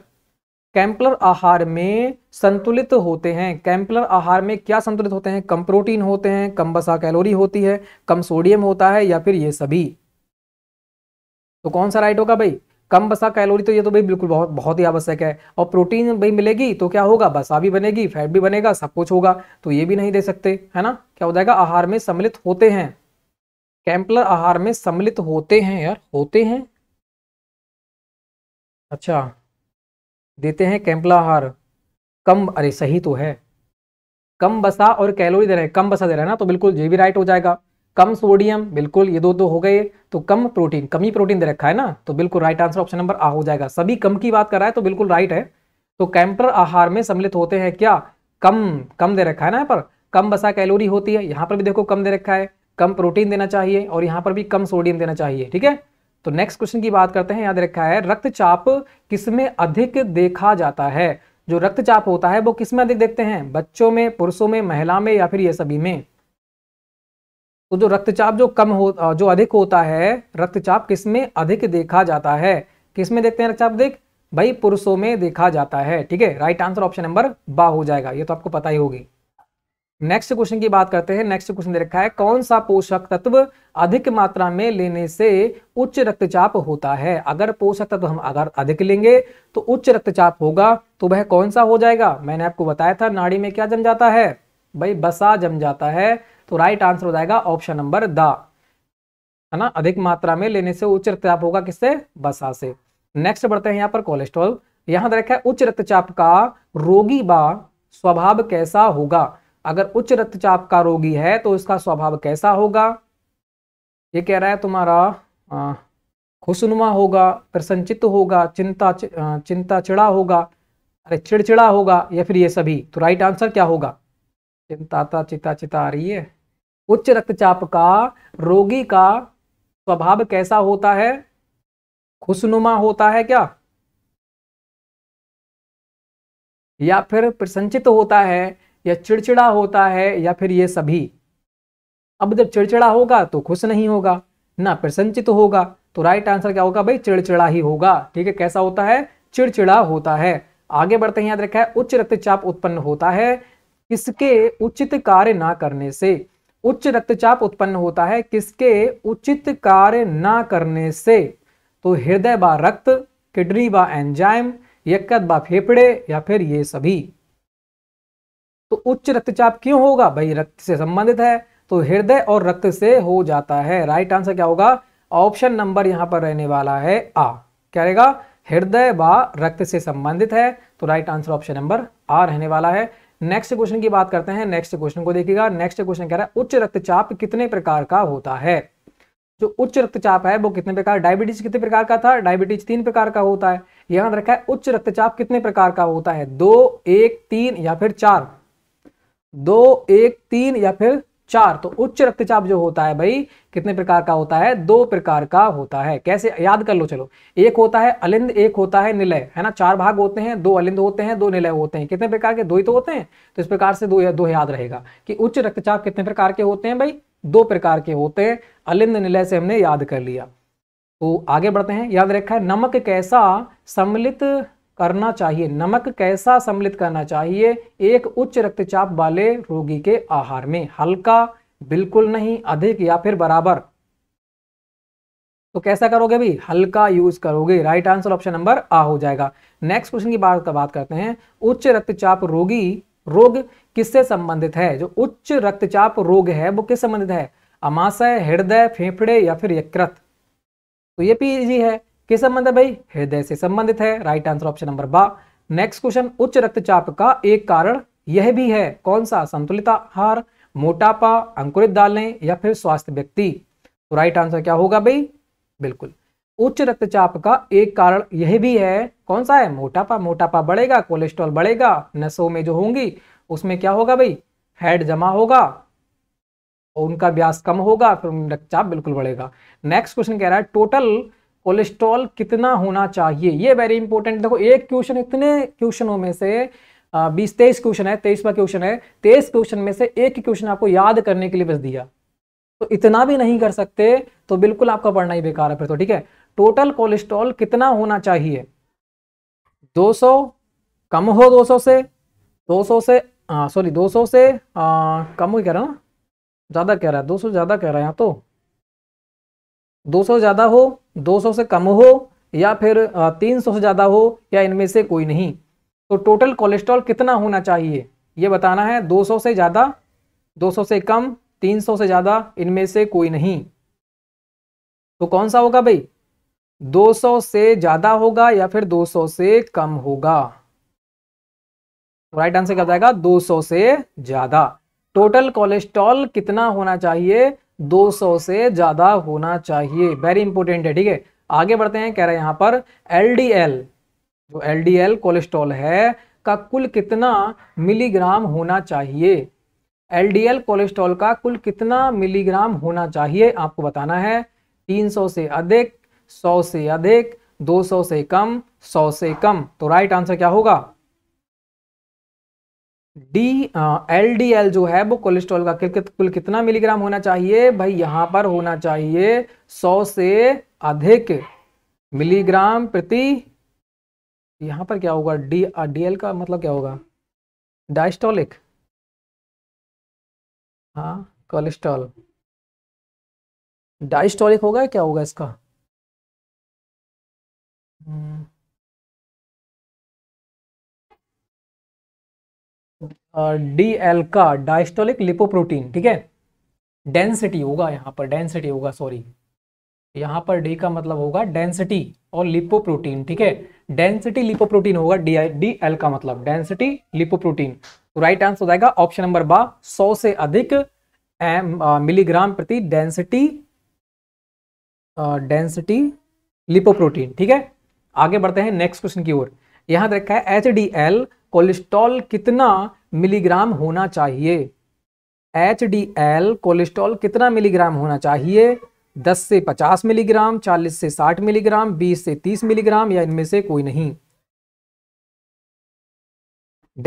कैंपलर आहार में संतुलित होते हैं कैंपलर आहार में क्या संतुलित होते हैं कम प्रोटीन होते हैं कम बसा कैलोरी होती है कम सोडियम होता है या फिर ये सभी तो कौन सा राइट होगा भाई कम बसा कैलोरी तो ये तो भाई बिल्कुल बहुत बहुत ही आवश्यक है और प्रोटीन भाई मिलेगी तो क्या होगा बसा भी बनेगी फैट भी बनेगा सब कुछ होगा तो ये भी नहीं दे सकते है ना क्या हो जाएगा आहार में सम्मिलित होते हैं कैंपलर आहार में सम्मिलित होते हैं यार होते हैं अच्छा देते हैं कैंपला आहार कम अरे सही तो है कम बसा और कैलोरी दे रहे हैं कम बसा दे रहे हैं ना तो बिल्कुल ये भी राइट हो जाएगा कम सोडियम बिल्कुल ये दो दो तो हो गए तो कम प्रोटीन कम ही प्रोटीन दे रखा है ना तो बिल्कुल राइट आंसर ऑप्शन नंबर आ हो जाएगा सभी कम की बात कर रहा है तो बिल्कुल राइट है तो कैंपर आहार में सम्मिलित होते हैं क्या कम कम दे रखा है ना यहाँ पर कम बसा कैलोरी होती है यहाँ पर भी देखो कम दे रखा है कम प्रोटीन देना चाहिए और यहाँ पर भी कम सोडियम देना चाहिए ठीक है तो नेक्स्ट क्वेश्चन की बात करते हैं याद रखा है रक्तचाप किसमें अधिक देखा जाता है जो रक्तचाप होता है वो किसमें अधिक देखते हैं बच्चों में पुरुषों में महिला में या फिर ये सभी में तो जो रक्तचाप जो कम हो जो अधिक होता है रक्तचाप किस में अधिक देखा जाता है किस में देखते हैं रक्तचाप अधिक भाई पुरुषों में देखा जाता है ठीक है राइट आंसर ऑप्शन नंबर बा हो जाएगा ये तो आपको पता ही होगी नेक्स्ट क्वेश्चन की बात करते हैं नेक्स्ट क्वेश्चन दे रखा है कौन सा पोषक तत्व अधिक मात्रा में लेने से उच्च रक्तचाप होता है अगर पोषक तत्व हम अगर अधिक लेंगे तो उच्च रक्तचाप होगा तो वह कौन सा हो जाएगा मैंने आपको बताया था नाड़ी में क्या जम जाता है भाई बसा जम जाता है तो राइट आंसर हो जाएगा ऑप्शन नंबर द है ना अधिक मात्रा में लेने से उच्च रक्तचाप होगा किससे बसा से नेक्स्ट बढ़ते हैं यहां पर कोलेस्ट्रॉल यहां देखा है उच्च रक्तचाप का रोगी बा स्वभाव कैसा होगा अगर उच्च रक्तचाप का रोगी है तो इसका स्वभाव कैसा होगा ये कह रहा है तुम्हारा खुशनुमा होगा प्रसंचित होगा चिंता चिंता चिड़ा होगा अरे चिड़चिड़ा होगा या फिर ये सभी तो राइट आंसर क्या होगा चिंताता चिता चिता आ रही है उच्च रक्तचाप का रोगी का स्वभाव कैसा होता है खुशनुमा होता है क्या या फिर प्रसंचित होता है या चिड़चिड़ा होता है या फिर ये सभी अब जब चिड़चिड़ा होगा तो खुश नहीं होगा ना प्रसंचित होगा तो राइट आंसर क्या होगा भाई चिड़चिड़ा ही होगा ठीक है कैसा होता है चिड़चिड़ा होता है आगे बढ़ते हैं याद रखा है उच्च रक्तचाप उत्पन्न होता है किसके उचित कार्य ना करने से उच्च रक्तचाप उत्पन्न होता है किसके उचित कार्य ना करने से तो हृदय व रक्त किडनी बा एंजाइम यकत बा फेफड़े या फिर ये सभी तो उच्च रक्तचाप क्यों होगा भाई रक्त से संबंधित है तो हृदय और रक्त से हो जाता है राइट आंसर क्या होगा ऑप्शन नंबर यहां पर रहने वाला है आ क्या रहेगा हृदय व रक्त से संबंधित है तो राइट आंसर ऑप्शन नंबर आ रहने वाला है नेक्स्ट क्वेश्चन की बात करते हैं नेक्स्ट क्वेश्चन को देखिएगा नेक्स्ट क्वेश्चन कह रहा है उच्च रक्तचाप कितने प्रकार का होता है जो उच्च रक्तचाप है वो कितने प्रकार डायबिटीज कितने प्रकार का था डायबिटीज तीन प्रकार का होता है याद रखा है उच्च रक्तचाप कितने प्रकार का होता है दो एक तीन या फिर चार दो एक तीन या फिर चार तो उच्च रक्तचाप जो होता है भाई कितने प्रकार का होता है दो प्रकार का होता है कैसे याद कर लो चलो एक होता है अलिंद एक होता है निलय है ना चार भाग होते हैं दो अलिंद होते हैं दो निलय होते हैं कितने प्रकार के दो ही तो होते हैं तो इस प्रकार से दो या दो याद रहेगा कि उच्च रक्तचाप कितने प्रकार के होते हैं भाई दो प्रकार के होते हैं अलिंद निलय से हमने याद कर लिया तो आगे बढ़ते हैं याद रखा है नमक कैसा सम्मिलित करना चाहिए नमक कैसा सम्मिलित करना चाहिए एक उच्च रक्तचाप वाले रोगी के आहार में हल्का बिल्कुल नहीं अधिक या फिर बराबर तो कैसा करोगे भी हल्का यूज करोगे राइट आंसर ऑप्शन नंबर आ हो जाएगा नेक्स्ट क्वेश्चन की बात बात करते हैं उच्च रक्तचाप रोगी रोग किससे संबंधित है जो उच्च रक्तचाप रोग है वो किस संबंधित है अमाशय हृदय फेफड़े या फिर यकृत तो ये पीजी है किस संबंध है भाई हृदय से संबंधित है राइट आंसर ऑप्शन नंबर बा नेक्स्ट क्वेश्चन उच्च रक्तचाप का एक कारण यह भी है कौन सा संतुलित आहार मोटापा अंकुरित दालें या फिर स्वास्थ्य व्यक्ति तो राइट आंसर क्या होगा भाई बिल्कुल उच्च रक्तचाप का एक कारण यह भी है कौन सा है मोटापा मोटापा बढ़ेगा कोलेस्ट्रॉल बढ़ेगा नसों में जो होंगी उसमें क्या होगा भाई हेड जमा होगा और उनका व्यास कम होगा फिर रक्तचाप बिल्कुल बढ़ेगा नेक्स्ट क्वेश्चन कह रहा है टोटल कोलेस्ट्रॉल कितना होना चाहिए ये वेरी इंपॉर्टेंट देखो एक क्वेश्चन इतने क्वेश्चनों में से बीस तेईस क्वेश्चन है तेईसवा क्वेश्चन है तेईस क्वेश्चन में से एक क्वेश्चन आपको याद करने के लिए बस दिया तो इतना भी नहीं कर सकते तो बिल्कुल आपका पढ़ना ही बेकार है फिर तो ठीक है टोटल कोलेस्ट्रॉल कितना होना चाहिए 200 कम हो 200 से 200 से सॉरी 200 से आ, कम ही कह रहा हूँ ज़्यादा कह रहा है 200 ज़्यादा कह रहा है यहाँ तो 200 ज़्यादा हो 200 से कम हो या फिर 300 से ज़्यादा हो या इनमें से कोई नहीं तो टोटल कोलेस्ट्रॉल कितना होना चाहिए यह बताना है 200 से ज़्यादा 200 से कम 300 से ज़्यादा इनमें से कोई नहीं तो कौन सा होगा भाई 200 से ज़्यादा होगा या फिर 200 से कम होगा राइट आंसर क्या जाएगा 200 से ज़्यादा टोटल कोलेस्ट्रॉल कितना होना चाहिए 200 से ज़्यादा होना चाहिए वेरी इंपॉर्टेंट है ठीक है आगे बढ़ते हैं कह रहे हैं यहां पर एल जो एल कोलेस्ट्रॉल है का कुल कितना मिलीग्राम होना चाहिए एल कोलेस्ट्रॉल का कुल कितना मिलीग्राम होना चाहिए आपको बताना है 300 से अधिक 100 से अधिक 200 से कम 100 से कम तो राइट आंसर क्या होगा डी एल डी एल जो है वो कोलेस्ट्रॉल का कुल, कितना मिलीग्राम होना चाहिए भाई यहां पर होना चाहिए सौ से अधिक मिलीग्राम प्रति यहां पर क्या होगा डी डी एल का मतलब क्या होगा डायस्टोलिक हाँ कोलेस्ट्रॉल डायस्टोलिक होगा क्या होगा इसका डी एल का डायस्टोलिक लिपोप्रोटीन ठीक है डेंसिटी होगा यहाँ पर डेंसिटी होगा सॉरी यहाँ पर डी का मतलब होगा डेंसिटी और लिपोप्रोटीन ठीक है डेंसिटी लिपोप्रोटीन होगा डी आई डी एल का मतलब डेंसिटी लिपोप्रोटीन तो राइट आंसर हो जाएगा ऑप्शन नंबर बा सौ से अधिक एम मिलीग्राम प्रति डेंसिटी डेंसिटी लिपोप्रोटीन ठीक है आगे बढ़ते हैं नेक्स्ट क्वेश्चन की ओर यहां देखा है एच डी एल कोलेस्ट्रॉल कितना मिलीग्राम होना चाहिए एच डी एल कोलेस्ट्रॉल कितना मिलीग्राम होना चाहिए 10 से 50 मिलीग्राम 40 से 60 मिलीग्राम 20 से 30 मिलीग्राम या इनमें से कोई नहीं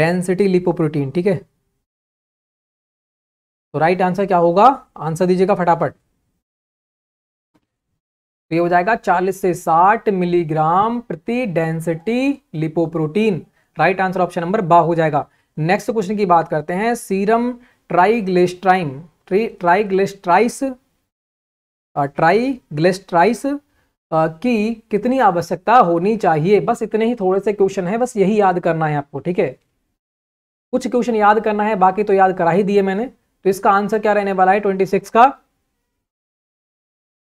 डेंसिटी लिपोप्रोटीन ठीक है तो राइट आंसर क्या होगा आंसर दीजिएगा फटाफट तो ये हो जाएगा 40 से 60 मिलीग्राम प्रति density lipoprotein right answer option number बा हो जाएगा नेक्स्ट क्वेश्चन की बात करते हैं सीरम ट्राइग्लेस्ट्राइम ट्राइग्लेस्ट्राइस ट्राइग्लेस्ट्राइस की कितनी आवश्यकता होनी चाहिए बस इतने ही थोड़े से क्वेश्चन है बस यही याद करना है आपको ठीक है कुछ क्वेश्चन याद करना है बाकी तो याद करा ही दिए मैंने तो इसका आंसर क्या रहने वाला है ट्वेंटी सिक्स का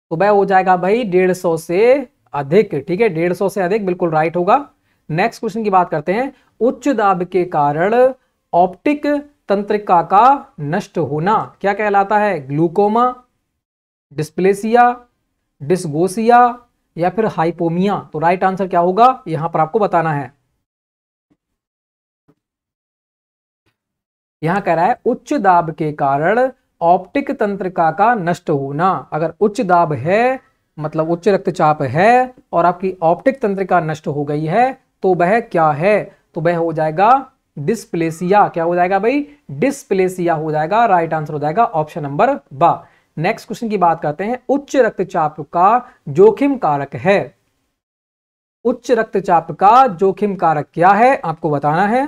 तो वह हो जाएगा भाई डेढ़ सौ से अधिक ठीक है डेढ़ सौ से अधिक बिल्कुल राइट होगा नेक्स्ट क्वेश्चन की बात करते हैं उच्च दाब के कारण ऑप्टिक तंत्रिका का नष्ट होना क्या कहलाता है ग्लूकोमा डिस्प्लेसिया डिस्गोसिया या फिर हाइपोमिया तो राइट आंसर क्या होगा यहां पर आपको बताना है यहां कह रहा है उच्च दाब के कारण ऑप्टिक तंत्रिका का नष्ट होना अगर उच्च दाब है मतलब उच्च रक्तचाप है और आपकी ऑप्टिक तंत्रिका नष्ट हो गई है तो वह क्या है तो वह हो जाएगा डिस्प्लेसिया क्या हो जाएगा भाई डिस्प्लेसिया हो जाएगा राइट आंसर हो जाएगा ऑप्शन नंबर बा नेक्स्ट क्वेश्चन की बात करते हैं उच्च रक्तचाप का जोखिम कारक है उच्च रक्तचाप का जोखिम कारक क्या है आपको बताना है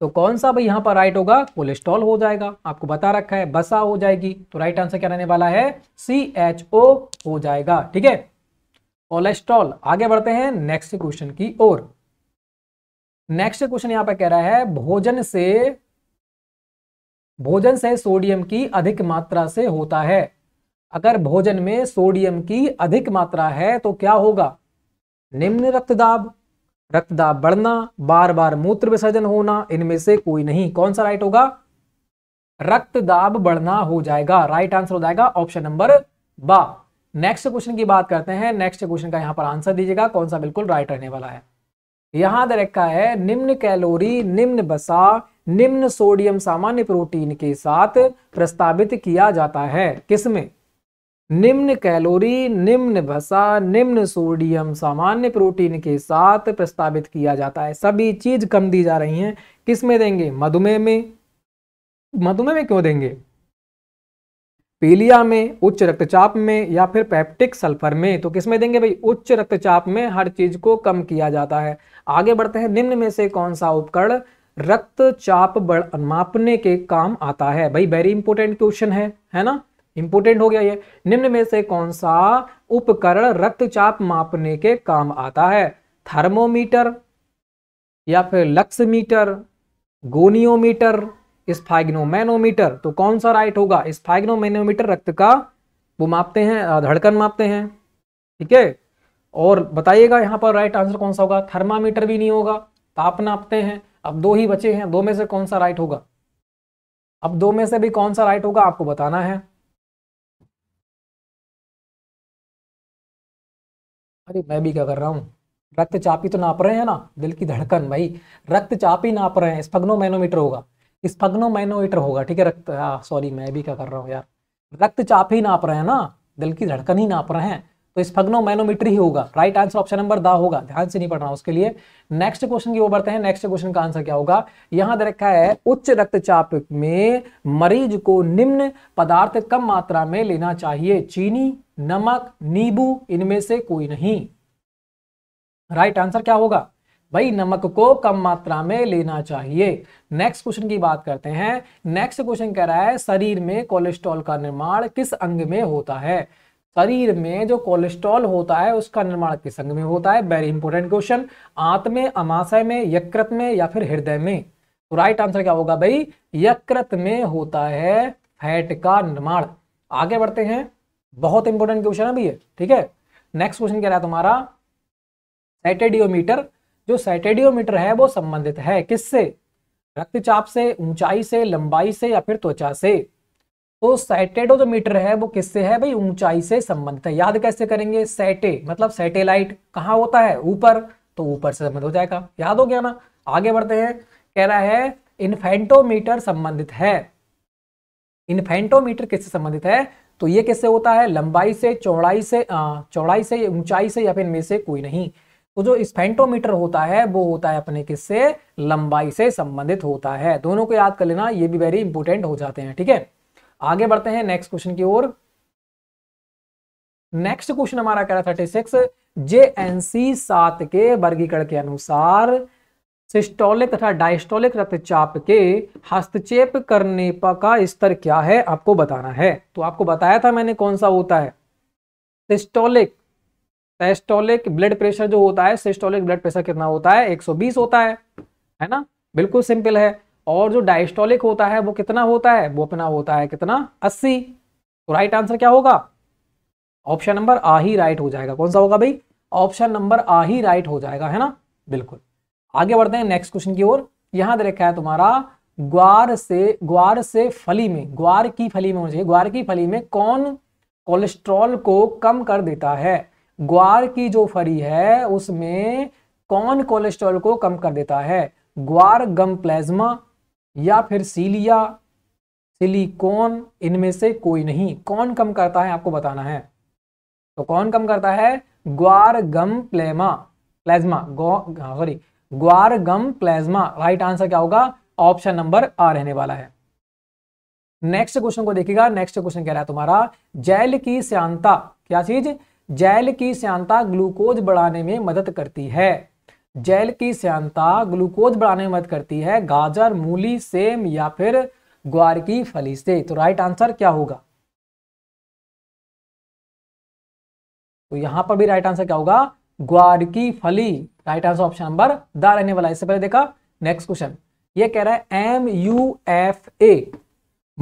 तो कौन सा भाई यहां पर राइट होगा कोलेस्ट्रॉल हो जाएगा आपको बता रखा है बसा हो जाएगी तो राइट आंसर क्या रहने वाला है सी एच ओ हो जाएगा ठीक है कोलेस्ट्रॉल आगे बढ़ते हैं नेक्स्ट क्वेश्चन की ओर नेक्स्ट क्वेश्चन यहां पर कह रहा है भोजन से भोजन से सोडियम की अधिक मात्रा से होता है अगर भोजन में सोडियम की अधिक मात्रा है तो क्या होगा निम्न रक्तदाब रक्तदाब बढ़ना बार बार मूत्र विसर्जन होना इनमें से कोई नहीं कौन सा राइट होगा रक्तदाब बढ़ना हो जाएगा राइट आंसर हो जाएगा ऑप्शन नंबर बा नेक्स्ट क्वेश्चन की बात करते हैं नेक्स्ट क्वेश्चन का यहाँ पर आंसर दीजिएगा कौन सा बिल्कुल राइट रहने वाला है यहाँ दे है निम्न कैलोरी निम्न बसा निम्न सोडियम सामान्य प्रोटीन के साथ प्रस्तावित किया जाता है किसमें निम्न कैलोरी निम्न बसा निम्न सोडियम सामान्य प्रोटीन के साथ प्रस्तावित किया जाता है सभी चीज कम दी जा रही है किसमें देंगे मधुमेह में मधुमेह में क्यों देंगे पीलिया में उच्च रक्तचाप में या फिर पैप्टिक सल्फर में तो किस में देंगे भाई उच्च रक्तचाप में हर चीज को कम किया जाता है आगे बढ़ते हैं निम्न में से कौन सा उपकरण रक्तचाप मापने के काम आता है भाई वेरी इंपोर्टेंट क्वेश्चन है है ना इंपोर्टेंट हो गया ये निम्न में से कौन सा उपकरण रक्तचाप मापने के काम आता है थर्मोमीटर या फिर लक्स मीटर गोनियोमीटर स्फाइग्नोमैनोमीटर तो कौन सा राइट होगा स्फाइग्नोमैनोमीटर रक्त का वो मापते हैं धड़कन मापते हैं ठीक है और बताइएगा यहाँ पर राइट आंसर कौन सा होगा थर्मामीटर भी नहीं होगा ताप तो नापते हैं अब दो ही बचे हैं दो में से कौन सा राइट होगा अब दो में से भी कौन सा राइट होगा आपको बताना है अरे मैं भी क्या कर रहा हूँ रक्तचापी तो नाप रहे हैं ना दिल की धड़कन भाई रक्तचापी नाप रहे हैं स्फग्नोमैनोमीटर होगा स्फग्नो होगा ठीक है रक्त सॉरी हाँ, मैं भी क्या कर रहा हूँ यार रक्तचाप ही नाप रहे हैं ना दिल की धड़कन ही नाप रहे हैं तो स्फग्नो माइनोमीटर ही होगा राइट आंसर ऑप्शन नंबर दा होगा ध्यान से नहीं पढ़ रहा उसके लिए नेक्स्ट क्वेश्चन की वो बढ़ते हैं नेक्स्ट क्वेश्चन का आंसर क्या होगा यहां दे रखा है उच्च रक्तचाप में मरीज को निम्न पदार्थ कम मात्रा में लेना चाहिए चीनी नमक नींबू इनमें से कोई नहीं राइट right आंसर क्या होगा भाई नमक को कम मात्रा में लेना चाहिए नेक्स्ट क्वेश्चन की बात करते हैं नेक्स्ट क्वेश्चन कह रहा है शरीर में कोलेस्ट्रॉल का निर्माण किस अंग में होता है शरीर में जो कोलेस्ट्रॉल होता है उसका निर्माण किस अंग में होता है वेरी इंपॉर्टेंट क्वेश्चन आंत में अमाशय में यकृत में या फिर हृदय में तो राइट आंसर क्या होगा भाई यकृत में होता है फैट का निर्माण आगे बढ़ते हैं बहुत इंपॉर्टेंट क्वेश्चन है भैया ठीक है नेक्स्ट क्वेश्चन क्या रहा है तुम्हारा सेटेडियोमीटर जो सैटेडियोमीटर है वो संबंधित है किससे रक्तचाप से ऊंचाई से लंबाई से या फिर त्वचा से तो सैटेडो जो मीटर है वो किससे है भाई ऊंचाई से संबंधित है याद कैसे करेंगे सैटे मतलब सैटेलाइट कहाँ होता है ऊपर तो ऊपर से संबंधित हो जाएगा याद हो गया ना आगे बढ़ते हैं कह रहा है इन्फेंटोमीटर संबंधित है इन्फेंटोमीटर किससे संबंधित है तो ये किससे होता है लंबाई से चौड़ाई से चौड़ाई से ऊंचाई से या फिर इनमें से कोई नहीं तो जो स्पेंटोमीटर होता है वो होता है अपने किससे लंबाई से संबंधित होता है दोनों को याद कर लेना ये भी वेरी इंपॉर्टेंट हो जाते हैं ठीक है आगे बढ़ते हैं नेक्स्ट क्वेश्चन की ओर नेक्स्ट क्वेश्चन हमारा कह रहा thirty six J N C सात के वर्गीकरण के अनुसार सिस्टोलिक तथा डायस्टोलिक रक्तचाप के हस्तक्षेप करने का स्तर क्या है आपको बताना है तो आपको बताया था मैंने कौन सा होता है सिस्टोलिक सेस्टोलिक ब्लड प्रेशर जो होता है सेस्टोलिक ब्लड प्रेशर कितना होता है 120 होता है है ना बिल्कुल सिंपल है और जो डायस्टोलिक होता है वो कितना होता है वो अपना होता है कितना 80 तो राइट आंसर क्या होगा ऑप्शन नंबर आ ही राइट हो जाएगा कौन सा होगा भाई ऑप्शन नंबर आ ही राइट हो जाएगा है ना बिल्कुल आगे बढ़ते हैं नेक्स्ट क्वेश्चन की ओर यहां देखा रखा है तुम्हारा ग्वार से ग्वार से फली में ग्वार की फली में मुझे चाहिए ग्वार की फली में कौन कोलेस्ट्रॉल को कम कर देता है ग्वार की जो फरी है उसमें कौन कोलेस्ट्रॉल को कम कर देता है ग्वार गम प्लाज्मा या फिर सीलिया सिलिकॉन इनमें से कोई नहीं कौन कम करता है आपको बताना है तो कौन कम करता है ग्वार गम प्लेमा प्लाज्मा सॉरी हाँ, ग्वार गम प्लाज्मा राइट आंसर क्या होगा ऑप्शन नंबर आ रहने वाला है नेक्स्ट क्वेश्चन को देखिएगा नेक्स्ट क्वेश्चन कह रहा है तुम्हारा जैल की श्यांता क्या चीज जैल की श्यानता ग्लूकोज बढ़ाने में मदद करती है जैल की श्यानता ग्लूकोज बढ़ाने में मदद करती है गाजर मूली सेम या फिर ग्वार की फली से तो राइट आंसर क्या होगा तो यहां पर भी राइट आंसर क्या होगा ग्वार की फली राइट आंसर ऑप्शन नंबर द रहने वाला इससे पहले देखा नेक्स्ट क्वेश्चन ये कह रहा है एम यू एफ ए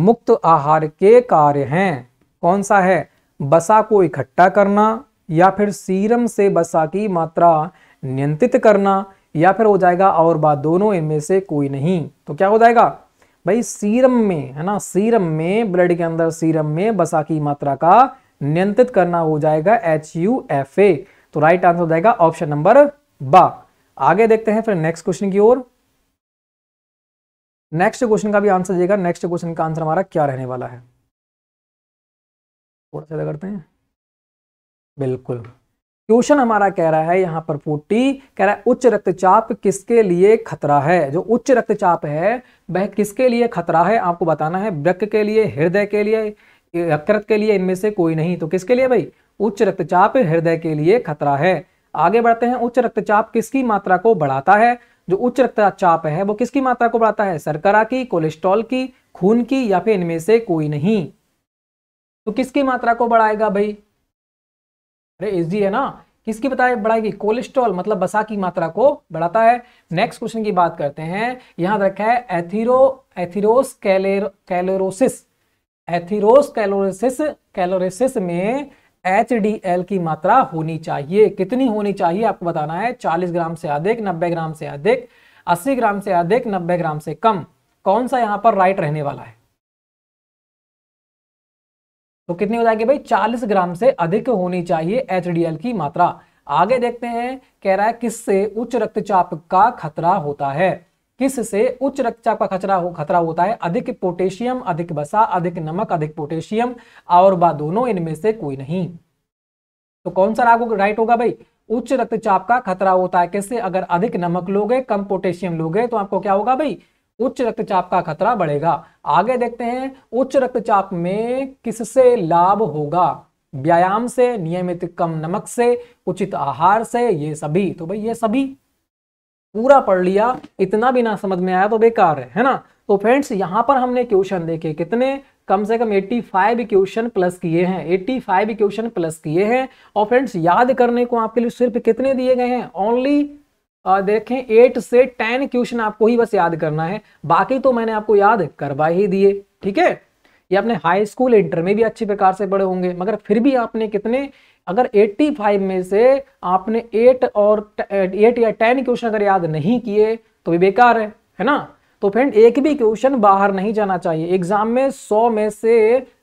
मुक्त आहार के कार्य हैं कौन सा है बसा को इकट्ठा करना या फिर सीरम से बसा की मात्रा नियंत्रित करना या फिर हो जाएगा और बात दोनों इनमें से कोई नहीं तो क्या हो जाएगा भाई सीरम में है ना सीरम में ब्लड के अंदर सीरम में बसा की मात्रा का नियंत्रित करना हो जाएगा एच यू एफ ए तो राइट आंसर हो जाएगा ऑप्शन नंबर बा आगे देखते हैं फिर नेक्स्ट क्वेश्चन की ओर नेक्स्ट क्वेश्चन का भी आंसर दीजिएगा नेक्स्ट क्वेश्चन का आंसर हमारा क्या रहने वाला है थोड़ा सा करते हैं बिल्कुल क्वेश्चन हमारा कह रहा है यहाँ पर फोर्टी कह रहा है उच्च रक्तचाप किसके लिए खतरा है जो उच्च रक्तचाप है वह किसके लिए खतरा है आपको बताना है ब्रक के लिए हृदय के लिए यकृत के लिए इनमें से कोई नहीं तो किसके लिए भाई उच्च रक्तचाप हृदय के लिए खतरा है आगे बढ़ते हैं उच्च रक्तचाप किसकी मात्रा को बढ़ाता है जो उच्च रक्तचाप है वो किसकी मात्रा को बढ़ाता है सरकरा की कोलेस्ट्रॉल की खून की या फिर इनमें से कोई नहीं तो किसकी मात्रा को बढ़ाएगा भाई अरे इजी है ना किसकी बताए बढ़ाएगी कोलेस्ट्रॉल मतलब बसा की मात्रा को बढ़ाता है नेक्स्ट क्वेश्चन की बात करते हैं यहां रखा है एथिरो एथिरोस कैलेर कैलोरोसिस एथिरोस कैलोरोसिस कैलोरेसिस में एच की मात्रा होनी चाहिए कितनी होनी चाहिए आपको बताना है 40 ग्राम से अधिक 90 ग्राम से अधिक 80 ग्राम से अधिक 90 ग्राम से कम कौन सा यहाँ पर राइट रहने वाला है तो कितनी हो जाएगी भाई 40 ग्राम से अधिक होनी चाहिए एच की मात्रा आगे देखते हैं कह रहा है किससे उच्च रक्तचाप का खतरा होता है किससे उच्च रक्तचाप का खतरा हो खतरा होता है अधिक पोटेशियम अधिक बसा अधिक नमक अधिक पोटेशियम और बा दोनों इनमें से कोई नहीं तो कौन सा रागो राइट होगा भाई उच्च रक्तचाप का खतरा होता है किससे अगर अधिक नमक लोगे कम पोटेशियम लोगे तो आपको क्या होगा भाई उच्च रक्तचाप का खतरा बढ़ेगा आगे देखते हैं उच्च रक्तचाप में किससे लाभ होगा व्यायाम से नियमित कम नमक से उचित आहार से ये सभी तो भाई ये सभी पूरा पढ़ लिया इतना भी ना समझ में आया तो बेकार है है ना तो फ्रेंड्स यहां पर हमने क्वेश्चन देखे कितने कम से कम 85 क्वेश्चन प्लस किए हैं 85 क्वेश्चन प्लस किए हैं और फ्रेंड्स याद करने को आपके लिए सिर्फ कितने दिए गए हैं ओनली देखें एट से टेन क्वेश्चन आपको ही बस याद करना है बाकी तो मैंने आपको याद करवा ही दिए ठीक है ये आपने हाई स्कूल इंटर में भी अच्छी प्रकार से पढ़े होंगे मगर फिर भी आपने कितने अगर 85 में से आपने 8 और 8 या 10 क्वेश्चन अगर याद नहीं किए तो भी बेकार है है ना तो फ्रेंड एक भी क्वेश्चन बाहर नहीं जाना चाहिए एग्जाम में 100 में से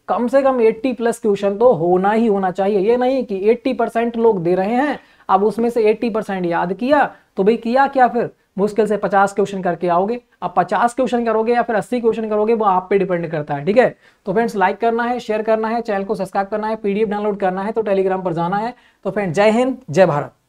कम से कम 80 प्लस क्वेश्चन तो होना ही होना चाहिए ये नहीं कि 80 परसेंट लोग दे रहे हैं अब उसमें से 80 परसेंट याद किया तो भाई किया क्या फिर मुश्किल से पचास क्वेश्चन करके आओगे अब पचास क्वेश्चन करोगे या फिर अस्सी क्वेश्चन करोगे वो आप पे डिपेंड करता है ठीक है तो फ्रेंड्स लाइक करना है शेयर करना है चैनल को सब्सक्राइब करना है पीडीएफ डाउनलोड करना है तो टेलीग्राम पर जाना है तो फ्रेंड जय हिंद जय भारत